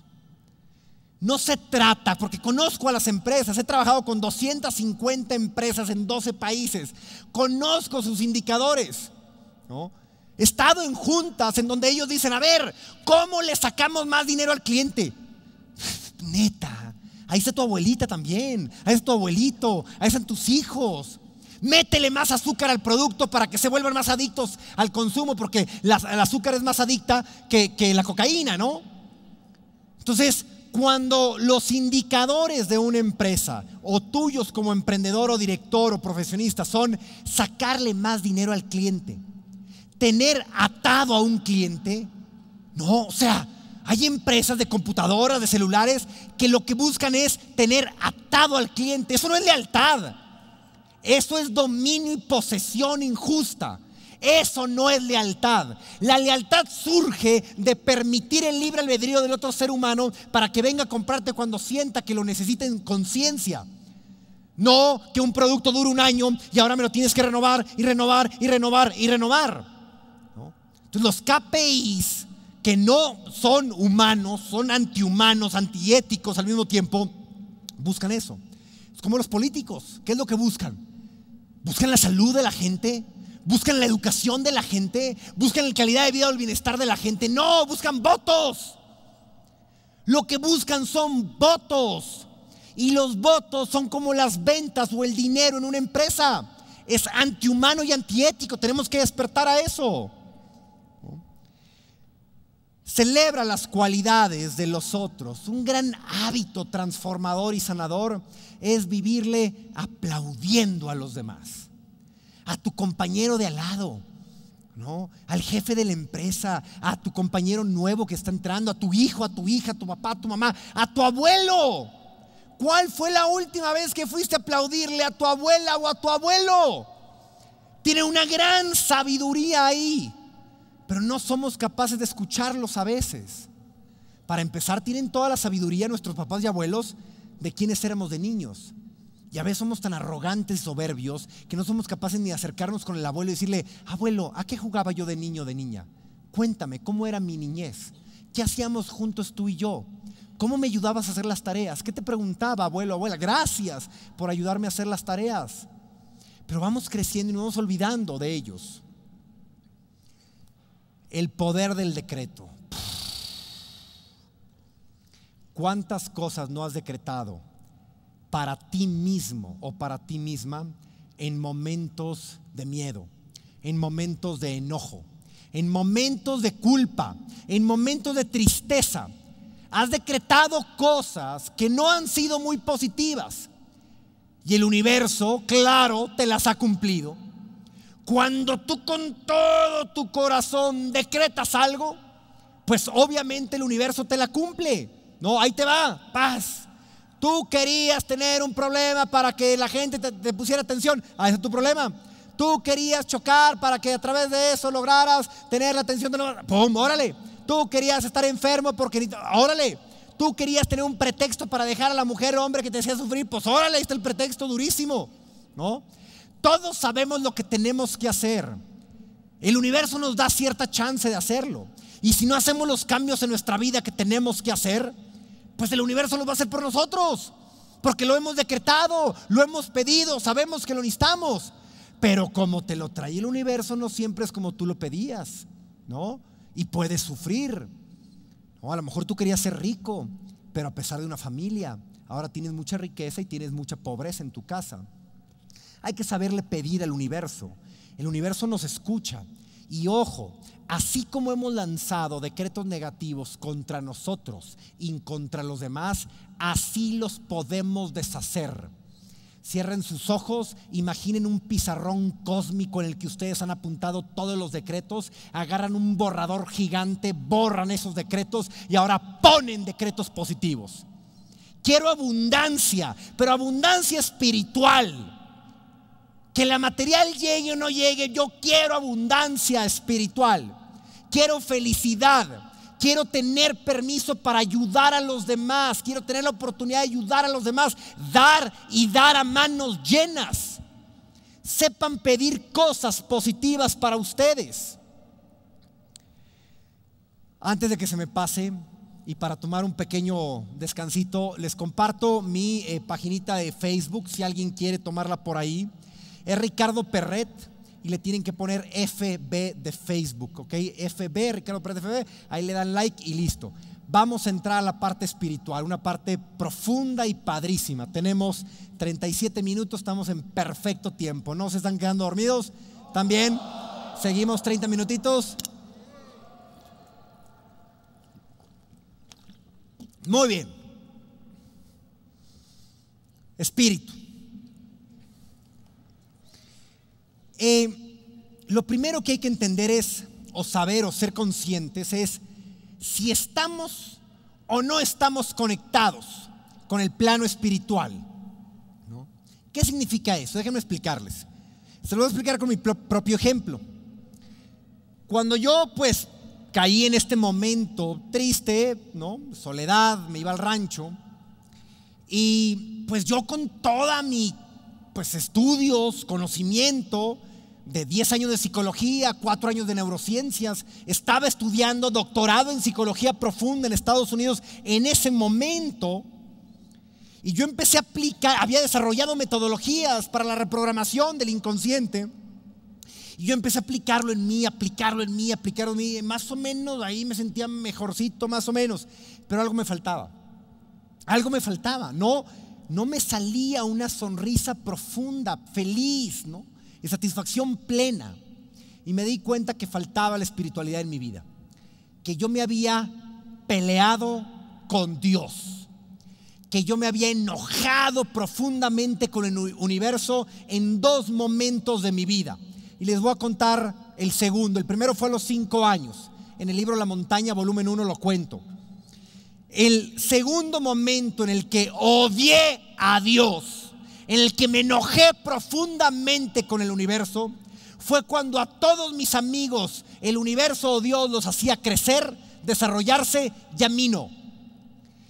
No se trata, porque conozco a las empresas, he trabajado con 250 empresas en 12 países, conozco sus indicadores, He estado en juntas en donde ellos dicen, a ver, ¿cómo le sacamos más dinero al cliente? [LAUGHS] Neta, ahí está tu abuelita también, ahí está tu abuelito, ahí están tus hijos. Métele más azúcar al producto para que se vuelvan más adictos al consumo, porque el azúcar es más adicta que, que la cocaína, ¿no? Entonces, cuando los indicadores de una empresa o tuyos como emprendedor o director o profesionista son sacarle más dinero al cliente, tener atado a un cliente, no, o sea, hay empresas de computadoras, de celulares, que lo que buscan es tener atado al cliente. Eso no es lealtad. Eso es dominio y posesión injusta. Eso no es lealtad. La lealtad surge de permitir el libre albedrío del otro ser humano para que venga a comprarte cuando sienta que lo necesita en conciencia. No que un producto dure un año y ahora me lo tienes que renovar y renovar y renovar y renovar. Entonces los KPIs que no son humanos, son antihumanos, antiéticos al mismo tiempo, buscan eso. Es como los políticos. ¿Qué es lo que buscan? Buscan la salud de la gente, buscan la educación de la gente, buscan la calidad de vida o el bienestar de la gente. No, buscan votos. Lo que buscan son votos. Y los votos son como las ventas o el dinero en una empresa. Es antihumano y antiético. Tenemos que despertar a eso. Celebra las cualidades de los otros. Un gran hábito transformador y sanador es vivirle aplaudiendo a los demás, a tu compañero de al lado, ¿no? Al jefe de la empresa, a tu compañero nuevo que está entrando, a tu hijo, a tu hija, a tu papá, a tu mamá, a tu abuelo. ¿Cuál fue la última vez que fuiste a aplaudirle a tu abuela o a tu abuelo? Tiene una gran sabiduría ahí, pero no somos capaces de escucharlos a veces. Para empezar, tienen toda la sabiduría nuestros papás y abuelos de quienes éramos de niños. Y a veces somos tan arrogantes, soberbios, que no somos capaces ni de acercarnos con el abuelo y decirle, abuelo, ¿a qué jugaba yo de niño o de niña? Cuéntame, ¿cómo era mi niñez? ¿Qué hacíamos juntos tú y yo? ¿Cómo me ayudabas a hacer las tareas? ¿Qué te preguntaba, abuelo, abuela? Gracias por ayudarme a hacer las tareas. Pero vamos creciendo y nos vamos olvidando de ellos. El poder del decreto. ¿Cuántas cosas no has decretado para ti mismo o para ti misma en momentos de miedo, en momentos de enojo, en momentos de culpa, en momentos de tristeza? Has decretado cosas que no han sido muy positivas y el universo, claro, te las ha cumplido. Cuando tú con todo tu corazón decretas algo, pues obviamente el universo te la cumple no, ahí te va, paz. Tú querías tener un problema para que la gente te, pusiera atención. Ah, ese es tu problema. Tú querías chocar para que a través de eso lograras tener la atención de la... ¡Pum! ¡Órale! Tú querías estar enfermo porque... ¡Órale! Tú querías tener un pretexto para dejar a la mujer o hombre que te hacía sufrir. Pues órale, ahí está el pretexto durísimo. ¿No? Todos sabemos lo que tenemos que hacer. El universo nos da cierta chance de hacerlo. Y si no hacemos los cambios en nuestra vida que tenemos que hacer, pues el universo lo va a hacer por nosotros, porque lo hemos decretado, lo hemos pedido, sabemos que lo necesitamos. Pero como te lo trae el universo, no siempre es como tú lo pedías, ¿no? Y puedes sufrir. A lo mejor tú querías ser rico, pero a pesar de una familia, ahora tienes mucha riqueza y tienes mucha pobreza en tu casa. Hay que saberle pedir al universo. El universo nos escucha. Y ojo, así como hemos lanzado decretos negativos contra nosotros y contra los demás, así los podemos deshacer. Cierren sus ojos, imaginen un pizarrón cósmico en el que ustedes han apuntado todos los decretos, agarran un borrador gigante, borran esos decretos y ahora ponen decretos positivos. Quiero abundancia, pero abundancia espiritual que la material llegue o no llegue, yo quiero abundancia espiritual, quiero felicidad, quiero tener permiso para ayudar a los demás, quiero tener la oportunidad de ayudar a los demás, dar y dar a manos llenas. Sepan pedir cosas positivas para ustedes. Antes de que se me pase y para tomar un pequeño descansito, les comparto mi eh, paginita de Facebook si alguien quiere tomarla por ahí. Es Ricardo Perret y le tienen que poner FB de Facebook, ¿ok? FB, Ricardo Perret FB, ahí le dan like y listo. Vamos a entrar a la parte espiritual, una parte profunda y padrísima. Tenemos 37 minutos, estamos en perfecto tiempo. ¿No se están quedando dormidos? ¿También? Seguimos 30 minutitos. Muy bien. Espíritu. Eh, lo primero que hay que entender es, o saber, o ser conscientes, es si estamos o no estamos conectados con el plano espiritual. ¿Qué significa eso? Déjenme explicarles. Se lo voy a explicar con mi propio ejemplo. Cuando yo pues caí en este momento triste, ¿no? Soledad, me iba al rancho. Y pues yo con toda mi pues estudios, conocimiento de 10 años de psicología, 4 años de neurociencias, estaba estudiando doctorado en psicología profunda en Estados Unidos en ese momento. Y yo empecé a aplicar, había desarrollado metodologías para la reprogramación del inconsciente. Y yo empecé a aplicarlo en mí, aplicarlo en mí, aplicarlo en mí. Más o menos ahí me sentía mejorcito, más o menos. Pero algo me faltaba. Algo me faltaba. No, no me salía una sonrisa profunda, feliz, ¿no? Y satisfacción plena. Y me di cuenta que faltaba la espiritualidad en mi vida, que yo me había peleado con Dios, que yo me había enojado profundamente con el universo en dos momentos de mi vida. Y les voy a contar el segundo. El primero fue a los cinco años. En el libro La Montaña, volumen 1, lo cuento el segundo momento en el que odié a Dios, en el que me enojé profundamente con el universo, fue cuando a todos mis amigos el universo o Dios los hacía crecer, desarrollarse y a mí no.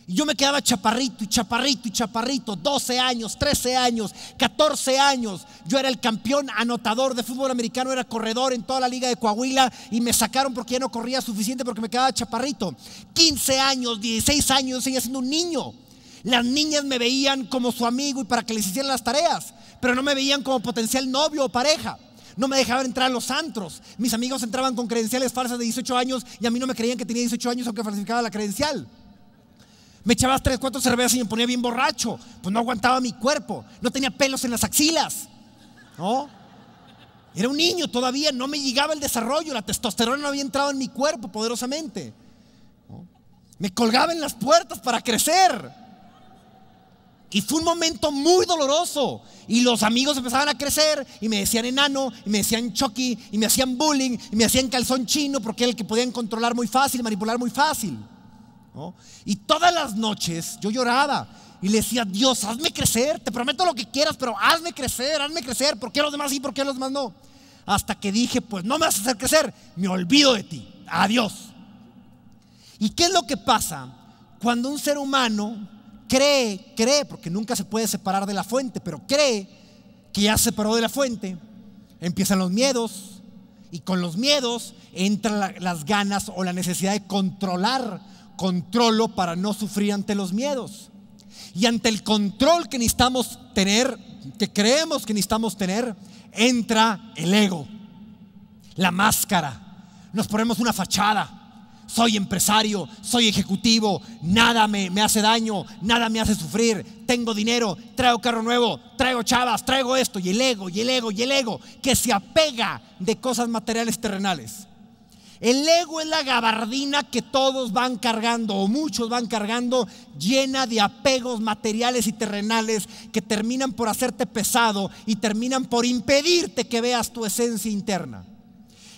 Y yo me quedaba chaparrito y chaparrito y chaparrito, 12 años, 13 años, 14 años. Yo era el campeón anotador de fútbol americano, era corredor en toda la liga de Coahuila y me sacaron porque ya no corría suficiente porque me quedaba chaparrito. 15 años, 16 años, yo seguía siendo un niño. Las niñas me veían como su amigo y para que les hicieran las tareas, pero no me veían como potencial novio o pareja. No me dejaban entrar a los antros. Mis amigos entraban con credenciales falsas de 18 años y a mí no me creían que tenía 18 años aunque falsificaba la credencial. Me echaba tres, cuatro cervezas y me ponía bien borracho. Pues no aguantaba mi cuerpo. No tenía pelos en las axilas. Era un niño todavía, no me llegaba el desarrollo, la testosterona no había entrado en mi cuerpo poderosamente. Me colgaba en las puertas para crecer. Y fue un momento muy doloroso. Y los amigos empezaban a crecer y me decían enano, y me decían choqui, y me hacían bullying, y me hacían calzón chino porque era el que podían controlar muy fácil, manipular muy fácil. Y todas las noches yo lloraba y le decía, Dios, hazme crecer, te prometo lo que quieras, pero hazme crecer, hazme crecer, ¿por qué los demás sí, por qué los demás no? Hasta que dije, pues no me vas a hacer crecer, me olvido de ti, adiós. ¿Y qué es lo que pasa cuando un ser humano cree, cree, porque nunca se puede separar de la fuente, pero cree que ya se separó de la fuente? Empiezan los miedos, y con los miedos entran las ganas o la necesidad de controlar controlo para no sufrir ante los miedos. Y ante el control que necesitamos tener, que creemos que necesitamos tener, entra el ego, la máscara. Nos ponemos una fachada. Soy empresario, soy ejecutivo, nada me, me hace daño, nada me hace sufrir, tengo dinero, traigo carro nuevo, traigo chavas, traigo esto, y el ego, y el ego, y el ego, que se apega de cosas materiales terrenales. El ego es la gabardina que todos van cargando o muchos van cargando llena de apegos materiales y terrenales que terminan por hacerte pesado y terminan por impedirte que veas tu esencia interna.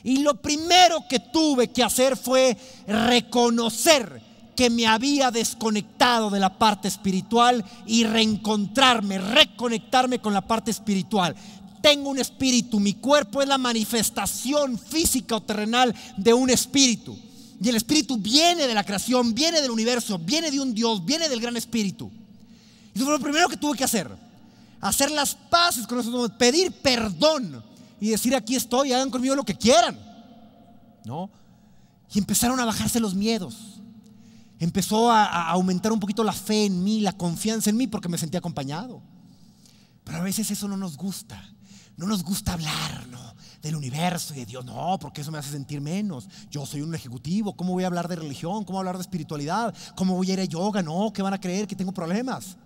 Y lo primero que tuve que hacer fue reconocer que me había desconectado de la parte espiritual y reencontrarme, reconectarme con la parte espiritual tengo un espíritu. Mi cuerpo es la manifestación física o terrenal de un espíritu. Y el espíritu viene de la creación, viene del universo, viene de un Dios, viene del gran espíritu. Y eso fue lo primero que tuve que hacer. Hacer las paces con nosotros, pedir perdón y decir aquí estoy, hagan conmigo lo que quieran. ¿No? Y empezaron a bajarse los miedos. Empezó a aumentar un poquito la fe en mí, la confianza en mí, porque me sentía acompañado. Pero a veces eso no nos gusta. No nos gusta hablar ¿no? del universo y de Dios, no, porque eso me hace sentir menos. Yo soy un ejecutivo, ¿cómo voy a hablar de religión? ¿Cómo voy a hablar de espiritualidad? ¿Cómo voy a ir a yoga? No, que van a creer que tengo problemas.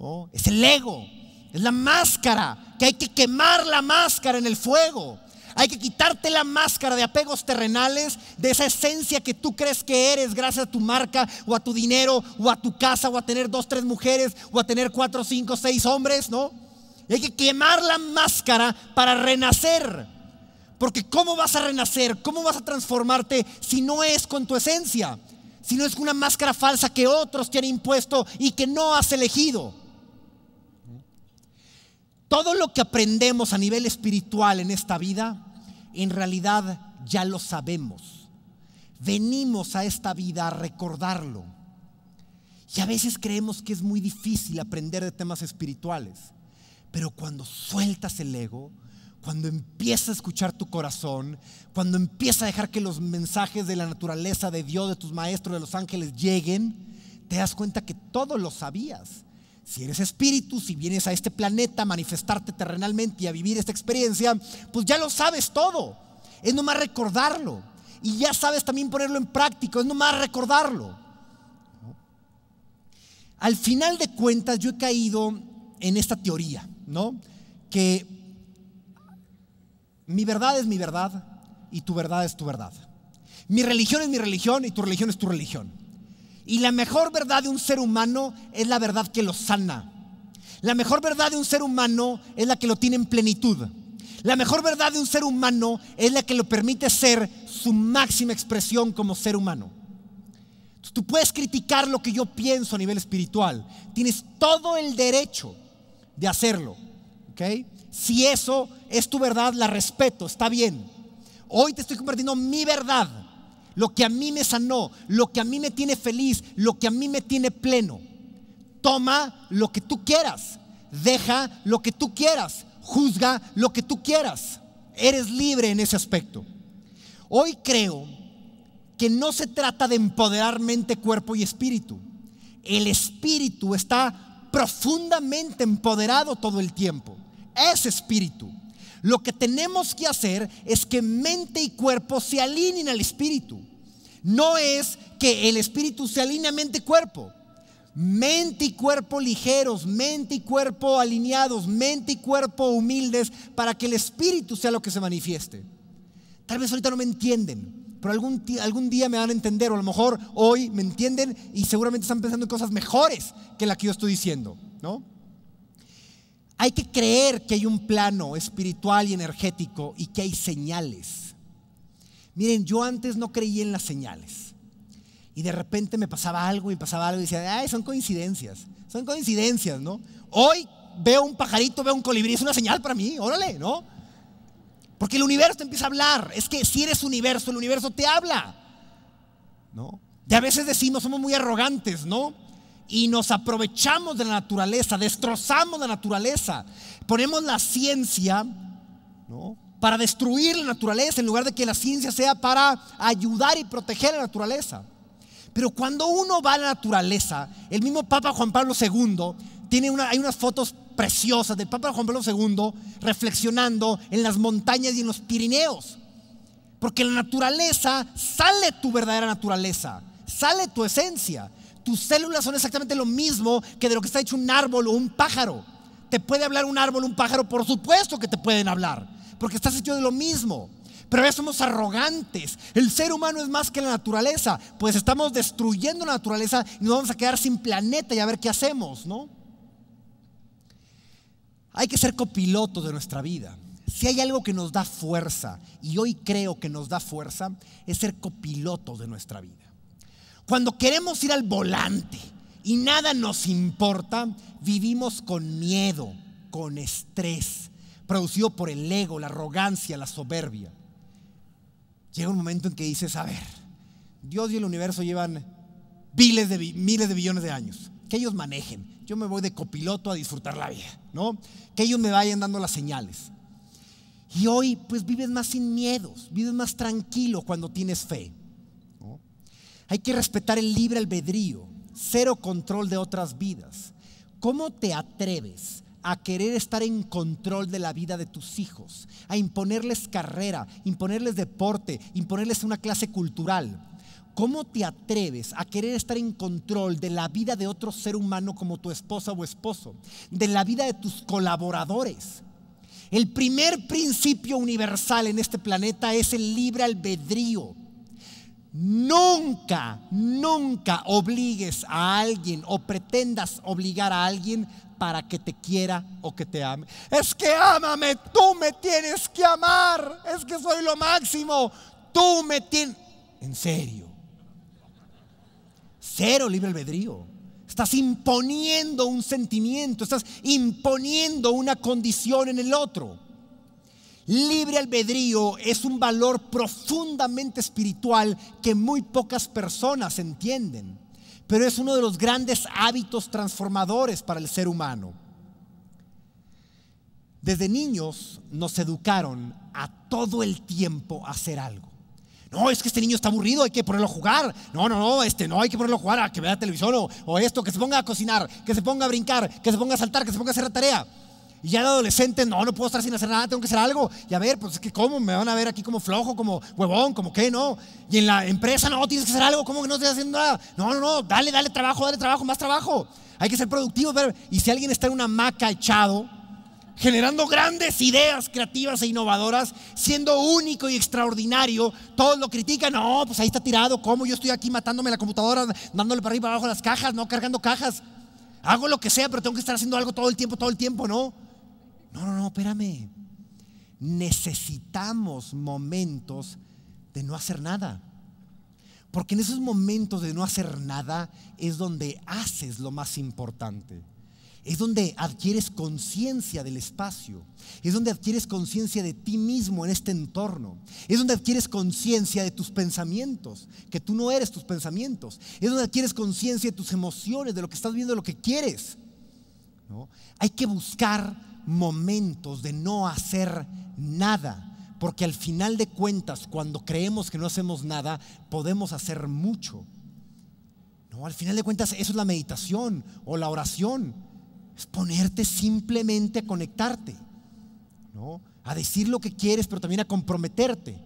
Oh, es el ego, es la máscara, que hay que quemar la máscara en el fuego. Hay que quitarte la máscara de apegos terrenales, de esa esencia que tú crees que eres gracias a tu marca o a tu dinero o a tu casa o a tener dos, tres mujeres o a tener cuatro, cinco, seis hombres, ¿no? hay que quemar la máscara para renacer. Porque ¿cómo vas a renacer? ¿Cómo vas a transformarte si no es con tu esencia? Si no es con una máscara falsa que otros te han impuesto y que no has elegido. Todo lo que aprendemos a nivel espiritual en esta vida, en realidad ya lo sabemos. Venimos a esta vida a recordarlo. Y a veces creemos que es muy difícil aprender de temas espirituales. Pero cuando sueltas el ego, cuando empieza a escuchar tu corazón, cuando empieza a dejar que los mensajes de la naturaleza, de Dios, de tus maestros, de los ángeles lleguen, te das cuenta que todo lo sabías. Si eres espíritu, si vienes a este planeta a manifestarte terrenalmente y a vivir esta experiencia, pues ya lo sabes todo. Es nomás recordarlo. Y ya sabes también ponerlo en práctica, es nomás recordarlo. Al final de cuentas, yo he caído en esta teoría ¿no? Que mi verdad es mi verdad y tu verdad es tu verdad. Mi religión es mi religión y tu religión es tu religión. Y la mejor verdad de un ser humano es la verdad que lo sana. La mejor verdad de un ser humano es la que lo tiene en plenitud. La mejor verdad de un ser humano es la que lo permite ser su máxima expresión como ser humano. Tú puedes criticar lo que yo pienso a nivel espiritual. Tienes todo el derecho de hacerlo. Si eso es tu verdad, la respeto, está bien. Hoy te estoy compartiendo mi verdad, lo que a mí me sanó, lo que a mí me tiene feliz, lo que a mí me tiene pleno. Toma lo que tú quieras, deja lo que tú quieras, juzga lo que tú quieras. Eres libre en ese aspecto. Hoy creo que no se trata de empoderar mente, cuerpo y espíritu. El espíritu está profundamente empoderado todo el tiempo. Es espíritu. Lo que tenemos que hacer es que mente y cuerpo se alineen al espíritu. No es que el espíritu se alinee a mente y cuerpo. Mente y cuerpo ligeros, mente y cuerpo alineados, mente y cuerpo humildes, para que el espíritu sea lo que se manifieste. Tal vez ahorita no me entienden, pero algún, día me van a entender, o a lo mejor hoy me entienden y seguramente están pensando en cosas mejores que la que yo estoy diciendo, ¿no? Hay que creer que hay un plano espiritual y energético y que hay señales. Miren, yo antes no creía en las señales. Y de repente me pasaba algo y pasaba algo y decía, ay, son coincidencias, son coincidencias, ¿no? Hoy veo un pajarito, veo un colibrí, es una señal para mí, órale, ¿no? Porque el universo te empieza a hablar. Es que si eres universo, el universo te habla. ¿No? Y a veces decimos, somos muy arrogantes, ¿no? Y nos aprovechamos de la naturaleza, destrozamos la naturaleza. Ponemos la ciencia, Para destruir la naturaleza en lugar de que la ciencia sea para ayudar y proteger la naturaleza. Pero cuando uno va a la naturaleza, el mismo Papa Juan Pablo II tiene una, hay unas fotos preciosas del Papa Juan Pablo II reflexionando en las montañas y en los Pirineos. Porque la naturaleza sale tu verdadera naturaleza, sale tu esencia. Tus células son exactamente lo mismo que de lo que está hecho un árbol o un pájaro. ¿Te puede hablar un árbol, o un pájaro? Por supuesto que te pueden hablar, porque estás hecho de lo mismo. Pero somos arrogantes. El ser humano es más que la naturaleza, pues estamos destruyendo la naturaleza y nos vamos a quedar sin planeta y a ver qué hacemos, ¿no? Hay que ser copiloto de nuestra vida. Si hay algo que nos da fuerza, y hoy creo que nos da fuerza, es ser copiloto de nuestra vida. Cuando queremos ir al volante y nada nos importa, vivimos con miedo, con estrés, producido por el ego, la arrogancia, la soberbia. Llega un momento en que dices, a ver, Dios y el universo llevan miles de, miles de billones de años, que ellos manejen yo me voy de copiloto a disfrutar la vida, ¿no? Que ellos me vayan dando las señales. Y hoy pues vives más sin miedos, vives más tranquilo cuando tienes fe. Hay que respetar el libre albedrío, cero control de otras vidas. ¿Cómo te atreves a querer estar en control de la vida de tus hijos? A imponerles carrera, imponerles deporte, imponerles una clase cultural ¿Cómo te atreves a querer estar en control de la vida de otro ser humano como tu esposa o esposo? De la vida de tus colaboradores. El primer principio universal en este planeta es el libre albedrío. Nunca, nunca obligues a alguien o pretendas obligar a alguien para que te quiera o que te ame. Es que ámame, tú me tienes que amar. Es que soy lo máximo. Tú me tienes... En serio. Cero libre albedrío. Estás imponiendo un sentimiento, estás imponiendo una condición en el otro. Libre albedrío es un valor profundamente espiritual que muy pocas personas entienden, pero es uno de los grandes hábitos transformadores para el ser humano. Desde niños nos educaron a todo el tiempo a hacer algo. No, es que este niño está aburrido, hay que ponerlo a jugar. No, no, no, este no, hay que ponerlo a jugar, a que vea televisión o, o esto, que se ponga a cocinar, que se ponga a brincar, que se ponga a saltar, que se ponga a hacer la tarea. Y ya el adolescente, no, no puedo estar sin hacer nada, tengo que hacer algo. Y a ver, pues es que cómo, me van a ver aquí como flojo, como huevón, como qué, no. Y en la empresa, no, tienes que hacer algo, ¿cómo que no estás haciendo nada? No, no, no, dale, dale trabajo, dale trabajo, más trabajo. Hay que ser productivo. Pero... Y si alguien está en una maca echado, generando grandes ideas creativas e innovadoras, siendo único y extraordinario. Todos lo critican, no, pues ahí está tirado, ¿cómo yo estoy aquí matándome la computadora, dándole para arriba para abajo las cajas, no cargando cajas? Hago lo que sea, pero tengo que estar haciendo algo todo el tiempo, todo el tiempo, ¿no? No, no, no, espérame. Necesitamos momentos de no hacer nada. Porque en esos momentos de no hacer nada es donde haces lo más importante. Es donde adquieres conciencia del espacio. Es donde adquieres conciencia de ti mismo en este entorno. Es donde adquieres conciencia de tus pensamientos, que tú no eres tus pensamientos. Es donde adquieres conciencia de tus emociones, de lo que estás viendo, de lo que quieres. Hay que buscar momentos de no hacer nada. Porque al final de cuentas, cuando creemos que no hacemos nada, podemos hacer mucho. No, al final de cuentas, eso es la meditación o la oración es ponerte simplemente a conectarte, ¿no? a decir lo que quieres, pero también a comprometerte.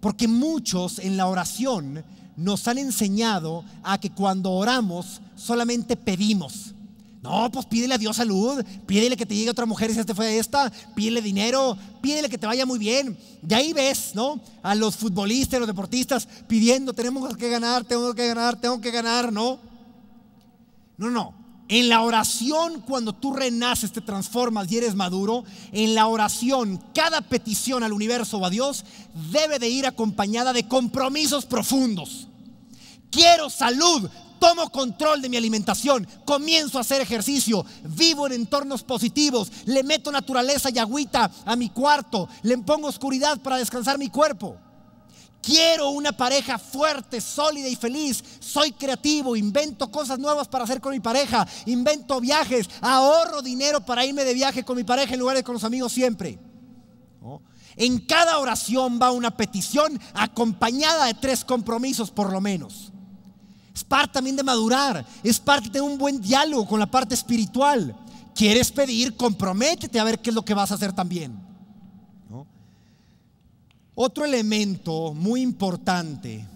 Porque muchos en la oración nos han enseñado a que cuando oramos solamente pedimos. No, pues pídele a Dios salud, pídele que te llegue otra mujer y si este fue esta, pídele dinero, pídele que te vaya muy bien. Y ahí ves, ¿no? A los futbolistas, a los deportistas pidiendo, tenemos que ganar, tenemos que ganar, tengo que ganar, ¿no? No, no. En la oración, cuando tú renaces, te transformas y eres maduro, en la oración, cada petición al universo o a Dios debe de ir acompañada de compromisos profundos. Quiero salud, tomo control de mi alimentación, comienzo a hacer ejercicio, vivo en entornos positivos, le meto naturaleza y agüita a mi cuarto, le pongo oscuridad para descansar mi cuerpo. Quiero una pareja fuerte, sólida y feliz. Soy creativo, invento cosas nuevas para hacer con mi pareja, invento viajes, ahorro dinero para irme de viaje con mi pareja en lugar de con los amigos siempre. En cada oración va una petición acompañada de tres compromisos por lo menos. Es parte también de madurar, es parte de un buen diálogo con la parte espiritual. ¿Quieres pedir? Comprométete a ver qué es lo que vas a hacer también. Otro elemento muy importante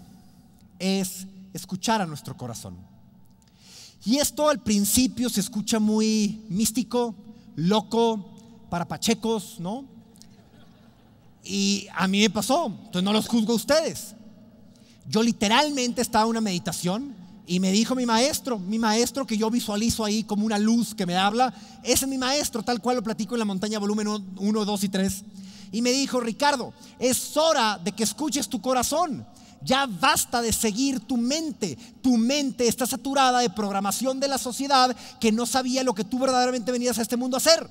es escuchar a nuestro corazón. Y esto al principio se escucha muy místico, loco, para pachecos, ¿no? Y a mí me pasó, entonces no los juzgo a ustedes. Yo literalmente estaba en una meditación y me dijo mi maestro, mi maestro que yo visualizo ahí como una luz que me habla, ese es mi maestro, tal cual lo platico en la montaña volumen 1, 2 y 3 y me dijo, Ricardo, es hora de que escuches tu corazón. Ya basta de seguir tu mente. Tu mente está saturada de programación de la sociedad que no sabía lo que tú verdaderamente venías a este mundo a hacer.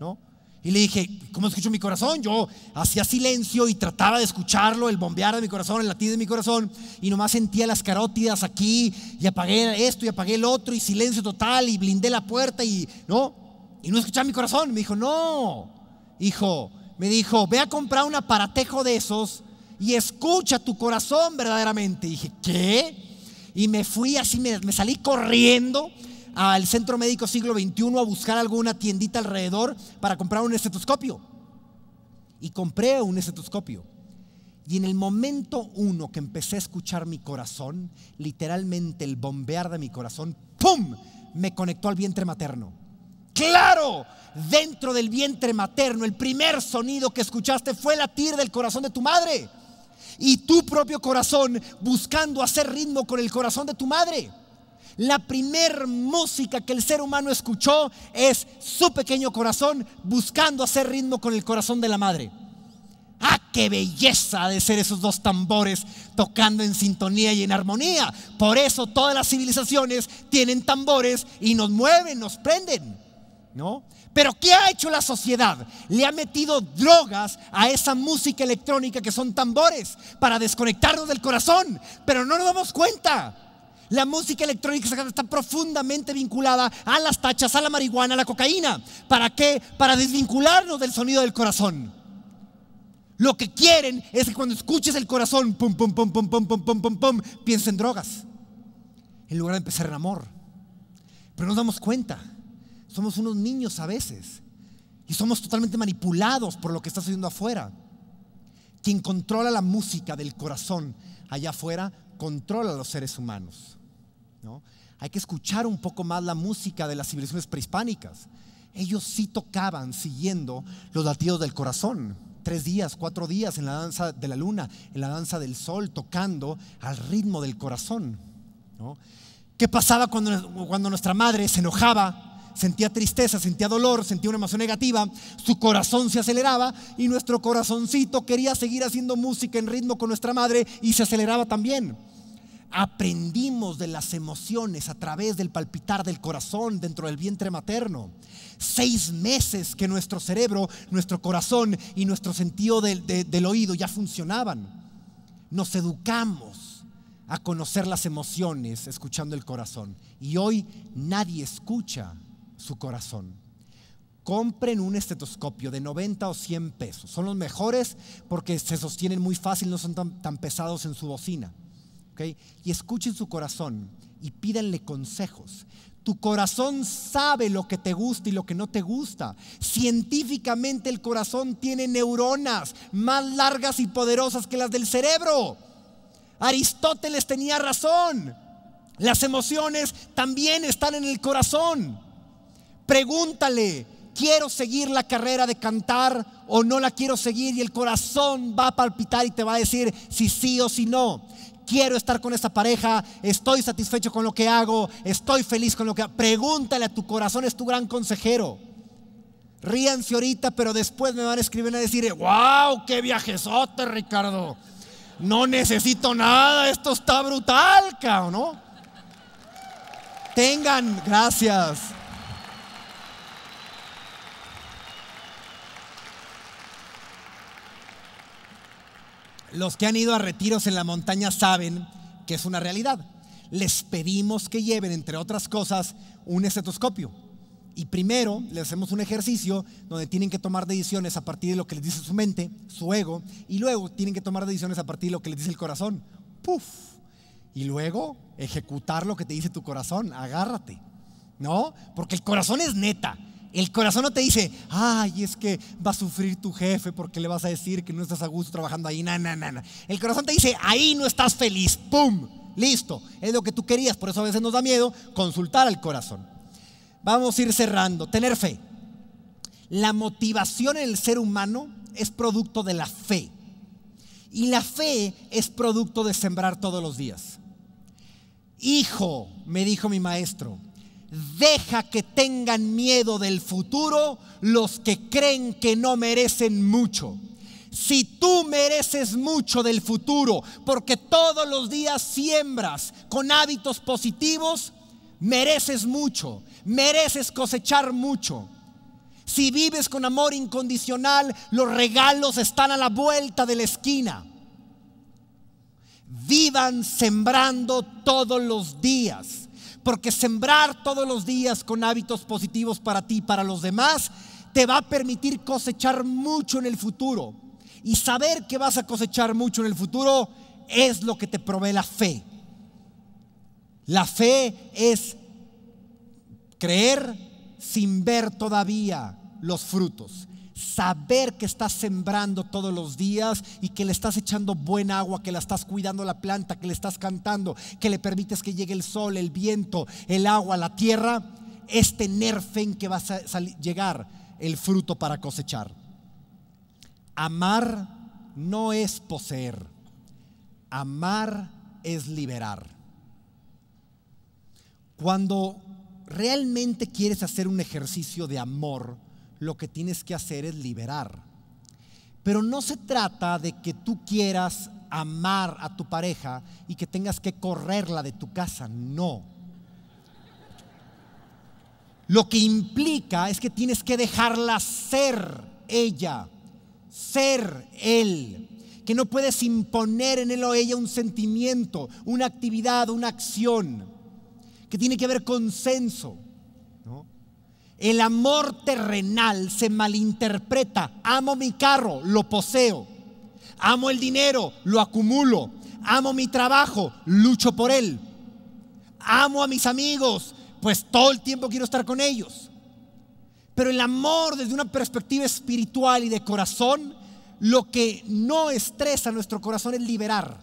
¿No? Y le dije, ¿cómo escucho mi corazón? Yo hacía silencio y trataba de escucharlo, el bombear de mi corazón, el latir de mi corazón, y nomás sentía las carótidas aquí, y apagué esto y apagué el otro, y silencio total, y blindé la puerta, y no, y no escuchaba mi corazón. Me dijo, no, hijo, me dijo, ve a comprar un aparatejo de esos y escucha tu corazón verdaderamente. Y dije, ¿qué? Y me fui así, me, salí corriendo al Centro Médico Siglo XXI a buscar alguna tiendita alrededor para comprar un estetoscopio. Y compré un estetoscopio. Y en el momento uno que empecé a escuchar mi corazón, literalmente el bombear de mi corazón, ¡pum! me conectó al vientre materno claro dentro del vientre materno. El primer sonido que escuchaste fue latir del corazón de tu madre y tu propio corazón buscando hacer ritmo con el corazón de tu madre. La primer música que el ser humano escuchó es su pequeño corazón buscando hacer ritmo con el corazón de la madre. ¡Ah, qué belleza de ser esos dos tambores tocando en sintonía y en armonía! Por eso todas las civilizaciones tienen tambores y nos mueven, nos prenden. Pero ¿qué ha hecho la sociedad? Le ha metido drogas a esa música electrónica que son tambores para desconectarnos del corazón, pero no nos damos cuenta. La música electrónica está profundamente vinculada a las tachas, a la marihuana, a la cocaína. ¿Para qué? Para desvincularnos del sonido del corazón. Lo que quieren es que cuando escuches el corazón, pum, pum, pum, pum, pum, pum, pum, pum, drogas. En lugar de empezar en amor. Pero no nos damos cuenta somos unos niños a veces y somos totalmente manipulados por lo que está sucediendo afuera. Quien controla la música del corazón allá afuera, controla a los seres humanos. Hay que escuchar un poco más la música de las civilizaciones prehispánicas. Ellos sí tocaban siguiendo los latidos del corazón. Tres días, cuatro días en la danza de la luna, en la danza del sol, tocando al ritmo del corazón. ¿Qué pasaba cuando, cuando nuestra madre se enojaba? sentía tristeza, sentía dolor, sentía una emoción negativa, su corazón se aceleraba y nuestro corazoncito quería seguir haciendo música en ritmo con nuestra madre y se aceleraba también. Aprendimos de las emociones a través del palpitar del corazón dentro del vientre materno. Seis meses que nuestro cerebro, nuestro corazón y nuestro sentido del, oído ya funcionaban. Nos educamos a conocer las emociones escuchando el corazón. Y hoy nadie escucha su corazón. Compren un estetoscopio de 90 o 100 pesos. Son los mejores porque se sostienen muy fácil, no son tan, pesados en su bocina. Y escuchen su corazón y pídanle consejos. Tu corazón sabe lo que te gusta y lo que no te gusta. Científicamente el corazón tiene neuronas más largas y poderosas que las del cerebro. Aristóteles tenía razón. Las emociones también están en el corazón. Pregúntale, ¿quiero seguir la carrera de cantar o no la quiero seguir? Y el corazón va a palpitar y te va a decir si sí o si no. Quiero estar con esta pareja, estoy satisfecho con lo que hago, estoy feliz con lo que hago. Pregúntale a tu corazón, es tu gran consejero. Ríanse ahorita, pero después me van a escribir a decir, wow, qué viajesote, Ricardo. No necesito nada, esto está brutal, cabrón, ¿no? Tengan, gracias. Los que han ido a retiros en la montaña saben que es una realidad. Les pedimos que lleven, entre otras cosas, un estetoscopio. Y primero les hacemos un ejercicio donde tienen que tomar decisiones a partir de lo que les dice su mente, su ego, y luego tienen que tomar decisiones a partir de lo que les dice el corazón. ¡Puf! Y luego ejecutar lo que te dice tu corazón. Agárrate. ¿No? Porque el corazón es neta. El corazón no te dice, ay, es que va a sufrir tu jefe porque le vas a decir que no estás a gusto trabajando ahí. Na, na, na, El corazón te dice, ahí no estás feliz. ¡Pum! Listo. Es lo que tú querías. Por eso a veces nos da miedo consultar al corazón. Vamos a ir cerrando. Tener fe. La motivación en el ser humano es producto de la fe. Y la fe es producto de sembrar todos los días. Hijo, me dijo mi maestro, deja que tengan miedo del futuro los que creen que no merecen mucho. Si tú mereces mucho del futuro, porque todos los días siembras con hábitos positivos, mereces mucho, mereces cosechar mucho. Si vives con amor incondicional, los regalos están a la vuelta de la esquina. Vivan sembrando todos los días porque sembrar todos los días con hábitos positivos para ti y para los demás te va a permitir cosechar mucho en el futuro. Y saber que vas a cosechar mucho en el futuro es lo que te provee la fe. La fe es creer sin ver todavía los frutos saber que estás sembrando todos los días y que le estás echando buen agua, que la estás cuidando la planta, que le estás cantando, que le permites que llegue el sol, el viento, el agua, la tierra, es tener fe en que va a llegar el fruto para cosechar. Amar no es poseer, amar es liberar. Cuando realmente quieres hacer un ejercicio de amor, lo que tienes que hacer es liberar. Pero no se trata de que tú quieras amar a tu pareja y que tengas que correrla de tu casa, no. Lo que implica es que tienes que dejarla ser ella, ser él, que no puedes imponer en él o ella un sentimiento, una actividad, una acción, que tiene que haber consenso. El amor terrenal se malinterpreta. Amo mi carro, lo poseo. Amo el dinero, lo acumulo. Amo mi trabajo, lucho por él. Amo a mis amigos, pues todo el tiempo quiero estar con ellos. Pero el amor desde una perspectiva espiritual y de corazón, lo que no estresa nuestro corazón es liberar.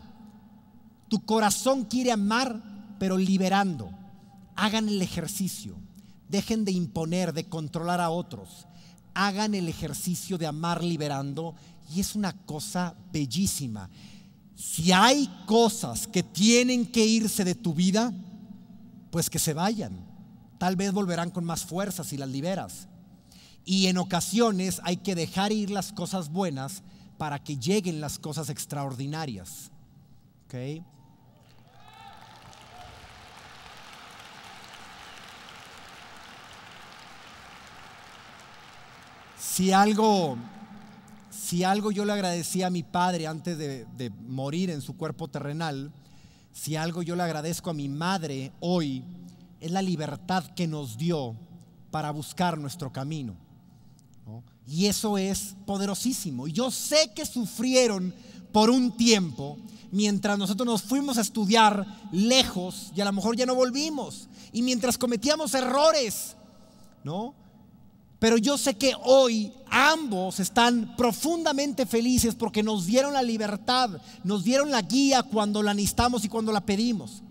Tu corazón quiere amar, pero liberando. Hagan el ejercicio. Dejen de imponer, de controlar a otros. Hagan el ejercicio de amar liberando y es una cosa bellísima. Si hay cosas que tienen que irse de tu vida, pues que se vayan. Tal vez volverán con más fuerza si las liberas. Y en ocasiones hay que dejar ir las cosas buenas para que lleguen las cosas extraordinarias. Si algo, si algo yo le agradecí a mi padre antes de, morir en su cuerpo terrenal, si algo yo le agradezco a mi madre hoy, es la libertad que nos dio para buscar nuestro camino. Y eso es poderosísimo. Y yo sé que sufrieron por un tiempo mientras nosotros nos fuimos a estudiar lejos y a lo mejor ya no volvimos. Y mientras cometíamos errores, ¿no? Pero yo sé que hoy ambos están profundamente felices porque nos dieron la libertad, nos dieron la guía cuando la necesitamos y cuando la pedimos.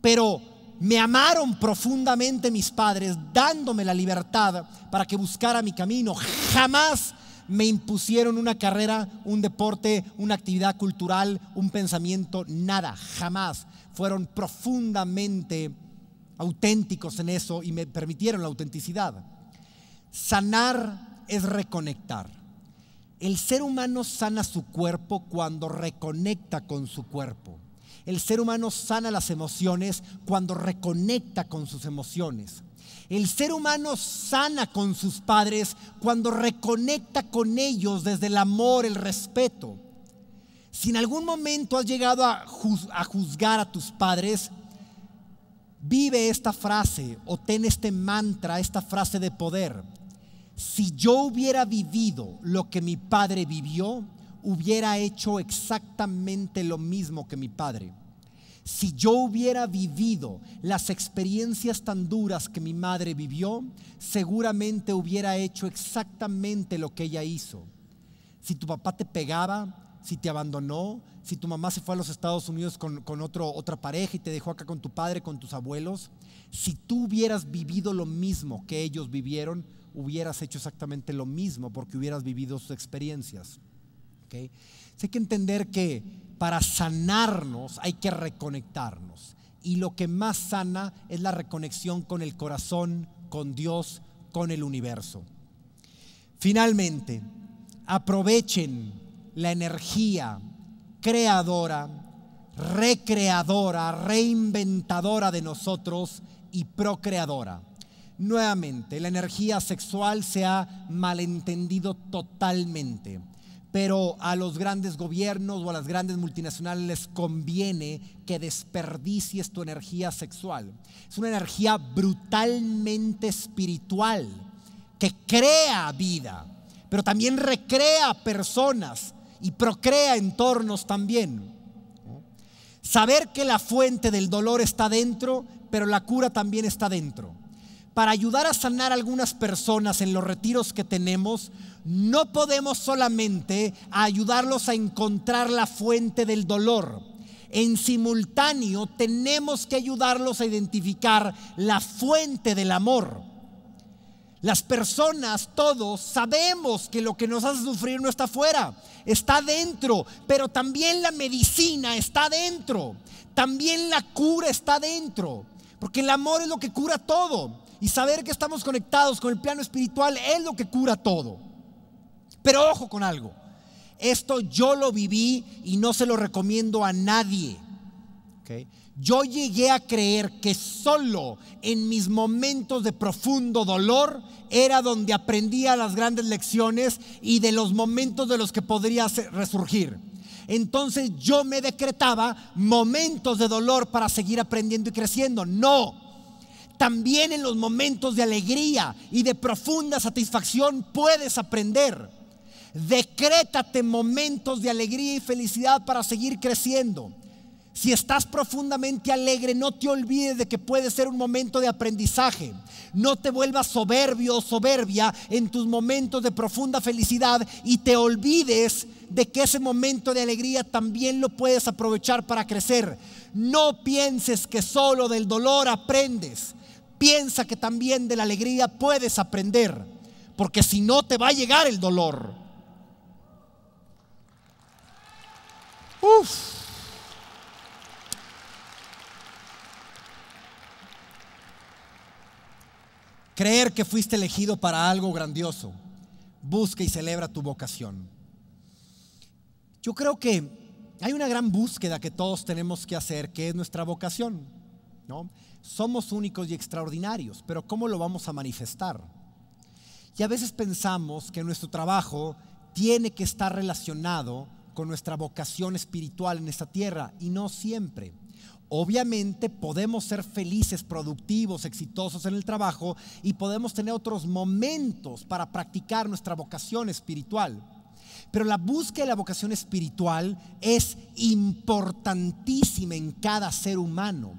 Pero me amaron profundamente mis padres dándome la libertad para que buscara mi camino. Jamás me impusieron una carrera, un deporte, una actividad cultural, un pensamiento, nada, jamás. Fueron profundamente auténticos en eso y me permitieron la autenticidad. Sanar es reconectar. El ser humano sana su cuerpo cuando reconecta con su cuerpo. El ser humano sana las emociones cuando reconecta con sus emociones. El ser humano sana con sus padres cuando reconecta con ellos desde el amor, el respeto. Si en algún momento has llegado a, juzgar a tus padres, vive esta frase o ten este mantra, esta frase de poder si yo hubiera vivido lo que mi padre vivió, hubiera hecho exactamente lo mismo que mi padre. Si yo hubiera vivido las experiencias tan duras que mi madre vivió, seguramente hubiera hecho exactamente lo que ella hizo. Si tu papá te pegaba, si te abandonó, si tu mamá se fue a los Estados Unidos con, otra pareja y te dejó acá con tu padre, con tus abuelos, si tú hubieras vivido lo mismo que ellos vivieron, hubieras hecho exactamente lo mismo porque hubieras vivido sus experiencias. Hay que entender que para sanarnos hay que reconectarnos. Y lo que más sana es la reconexión con el corazón, con Dios, con el universo. Finalmente, aprovechen la energía creadora, recreadora, reinventadora de nosotros y procreadora. Nuevamente, la energía sexual se ha malentendido totalmente, pero a los grandes gobiernos o a las grandes multinacionales les conviene que desperdicies tu energía sexual. Es una energía brutalmente espiritual que crea vida, pero también recrea personas y procrea entornos también. Saber que la fuente del dolor está dentro, pero la cura también está dentro para ayudar a sanar a algunas personas en los retiros que tenemos, no podemos solamente ayudarlos a encontrar la fuente del dolor. En simultáneo tenemos que ayudarlos a identificar la fuente del amor. Las personas, todos, sabemos que lo que nos hace sufrir no está afuera, está dentro, pero también la medicina está dentro, también la cura está dentro, porque el amor es lo que cura todo y saber que estamos conectados con el plano espiritual es lo que cura todo. Pero ojo con algo. Esto yo lo viví y no se lo recomiendo a nadie. Yo llegué a creer que solo en mis momentos de profundo dolor era donde aprendía las grandes lecciones y de los momentos de los que podría resurgir. Entonces yo me decretaba momentos de dolor para seguir aprendiendo y creciendo. No, también en los momentos de alegría y de profunda satisfacción puedes aprender. Decrétate momentos de alegría y felicidad para seguir creciendo. Si estás profundamente alegre, no te olvides de que puede ser un momento de aprendizaje. No te vuelvas soberbio o soberbia en tus momentos de profunda felicidad y te olvides de que ese momento de alegría también lo puedes aprovechar para crecer. No pienses que solo del dolor aprendes. Piensa que también de la alegría puedes aprender, porque si no te va a llegar el dolor. Creer que fuiste elegido para algo grandioso. Busca y celebra tu vocación. Yo creo que hay una gran búsqueda que todos tenemos que hacer, que es nuestra vocación, ¿no? Somos únicos y extraordinarios, pero ¿cómo lo vamos a manifestar? Y a veces pensamos que nuestro trabajo tiene que estar relacionado con nuestra vocación espiritual en esta tierra y no siempre. Obviamente podemos ser felices, productivos, exitosos en el trabajo y podemos tener otros momentos para practicar nuestra vocación espiritual. Pero la búsqueda de la vocación espiritual es importantísima en cada ser humano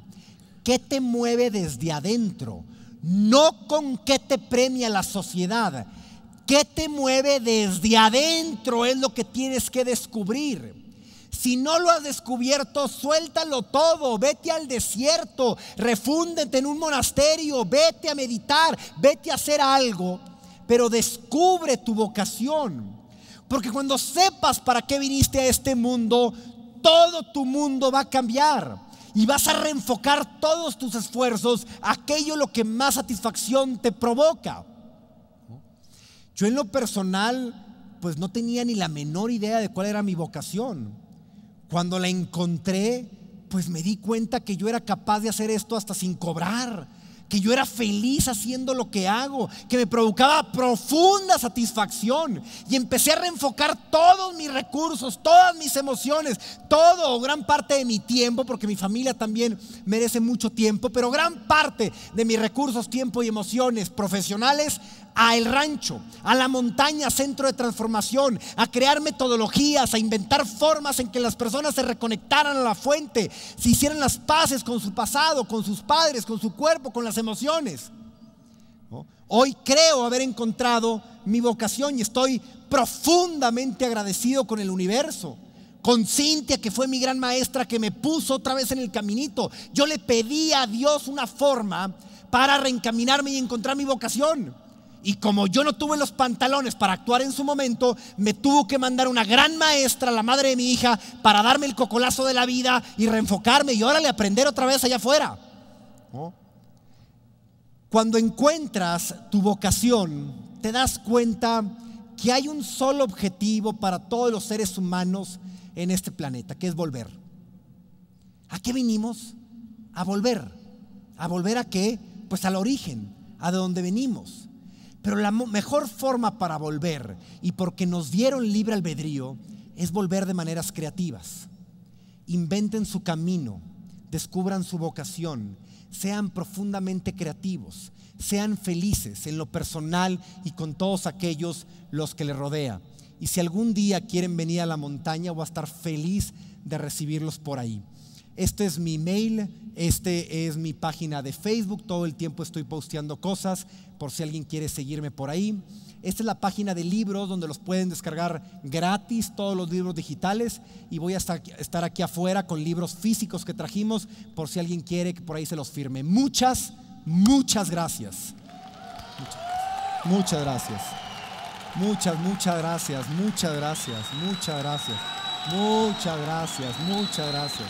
qué te mueve desde adentro, no con qué te premia la sociedad. ¿Qué te mueve desde adentro? Es lo que tienes que descubrir. Si no lo has descubierto, suéltalo todo, vete al desierto, refúndete en un monasterio, vete a meditar, vete a hacer algo, pero descubre tu vocación. Porque cuando sepas para qué viniste a este mundo, todo tu mundo va a cambiar y vas a reenfocar todos tus esfuerzos aquello lo que más satisfacción te provoca. Yo en lo personal, pues no tenía ni la menor idea de cuál era mi vocación. Cuando la encontré, pues me di cuenta que yo era capaz de hacer esto hasta sin cobrar que yo era feliz haciendo lo que hago, que me provocaba profunda satisfacción. Y empecé a reenfocar todos mis recursos, todas mis emociones, todo, gran parte de mi tiempo, porque mi familia también merece mucho tiempo, pero gran parte de mis recursos, tiempo y emociones profesionales a el rancho, a la montaña, centro de transformación, a crear metodologías, a inventar formas en que las personas se reconectaran a la fuente, se hicieran las paces con su pasado, con sus padres, con su cuerpo, con las emociones. Hoy creo haber encontrado mi vocación y estoy profundamente agradecido con el universo con Cintia, que fue mi gran maestra, que me puso otra vez en el caminito. Yo le pedí a Dios una forma para reencaminarme y encontrar mi vocación. Y como yo no tuve los pantalones para actuar en su momento, me tuvo que mandar una gran maestra, la madre de mi hija, para darme el cocolazo de la vida y reenfocarme y órale, aprender otra vez allá afuera. Cuando encuentras tu vocación, te das cuenta que hay un solo objetivo para todos los seres humanos en este planeta, que es volver. ¿A qué vinimos? A volver. ¿A volver a qué? Pues al origen, a de donde venimos pero la mejor forma para volver, y porque nos dieron libre albedrío, es volver de maneras creativas. Inventen su camino, descubran su vocación, sean profundamente creativos, sean felices en lo personal y con todos aquellos los que les rodea. Y si algún día quieren venir a la montaña, voy a estar feliz de recibirlos por ahí. Este es mi mail, este es mi página de Facebook, todo el tiempo estoy posteando cosas por si alguien quiere seguirme por ahí. Esta es la página de libros donde los pueden descargar gratis, todos los libros digitales. Y voy a estar aquí afuera con libros físicos que trajimos por si alguien quiere que por ahí se los firme. Muchas, muchas gracias. Muchas gracias. Muchas, muchas gracias. Muchas gracias. Muchas gracias. Muchas gracias. Muchas gracias.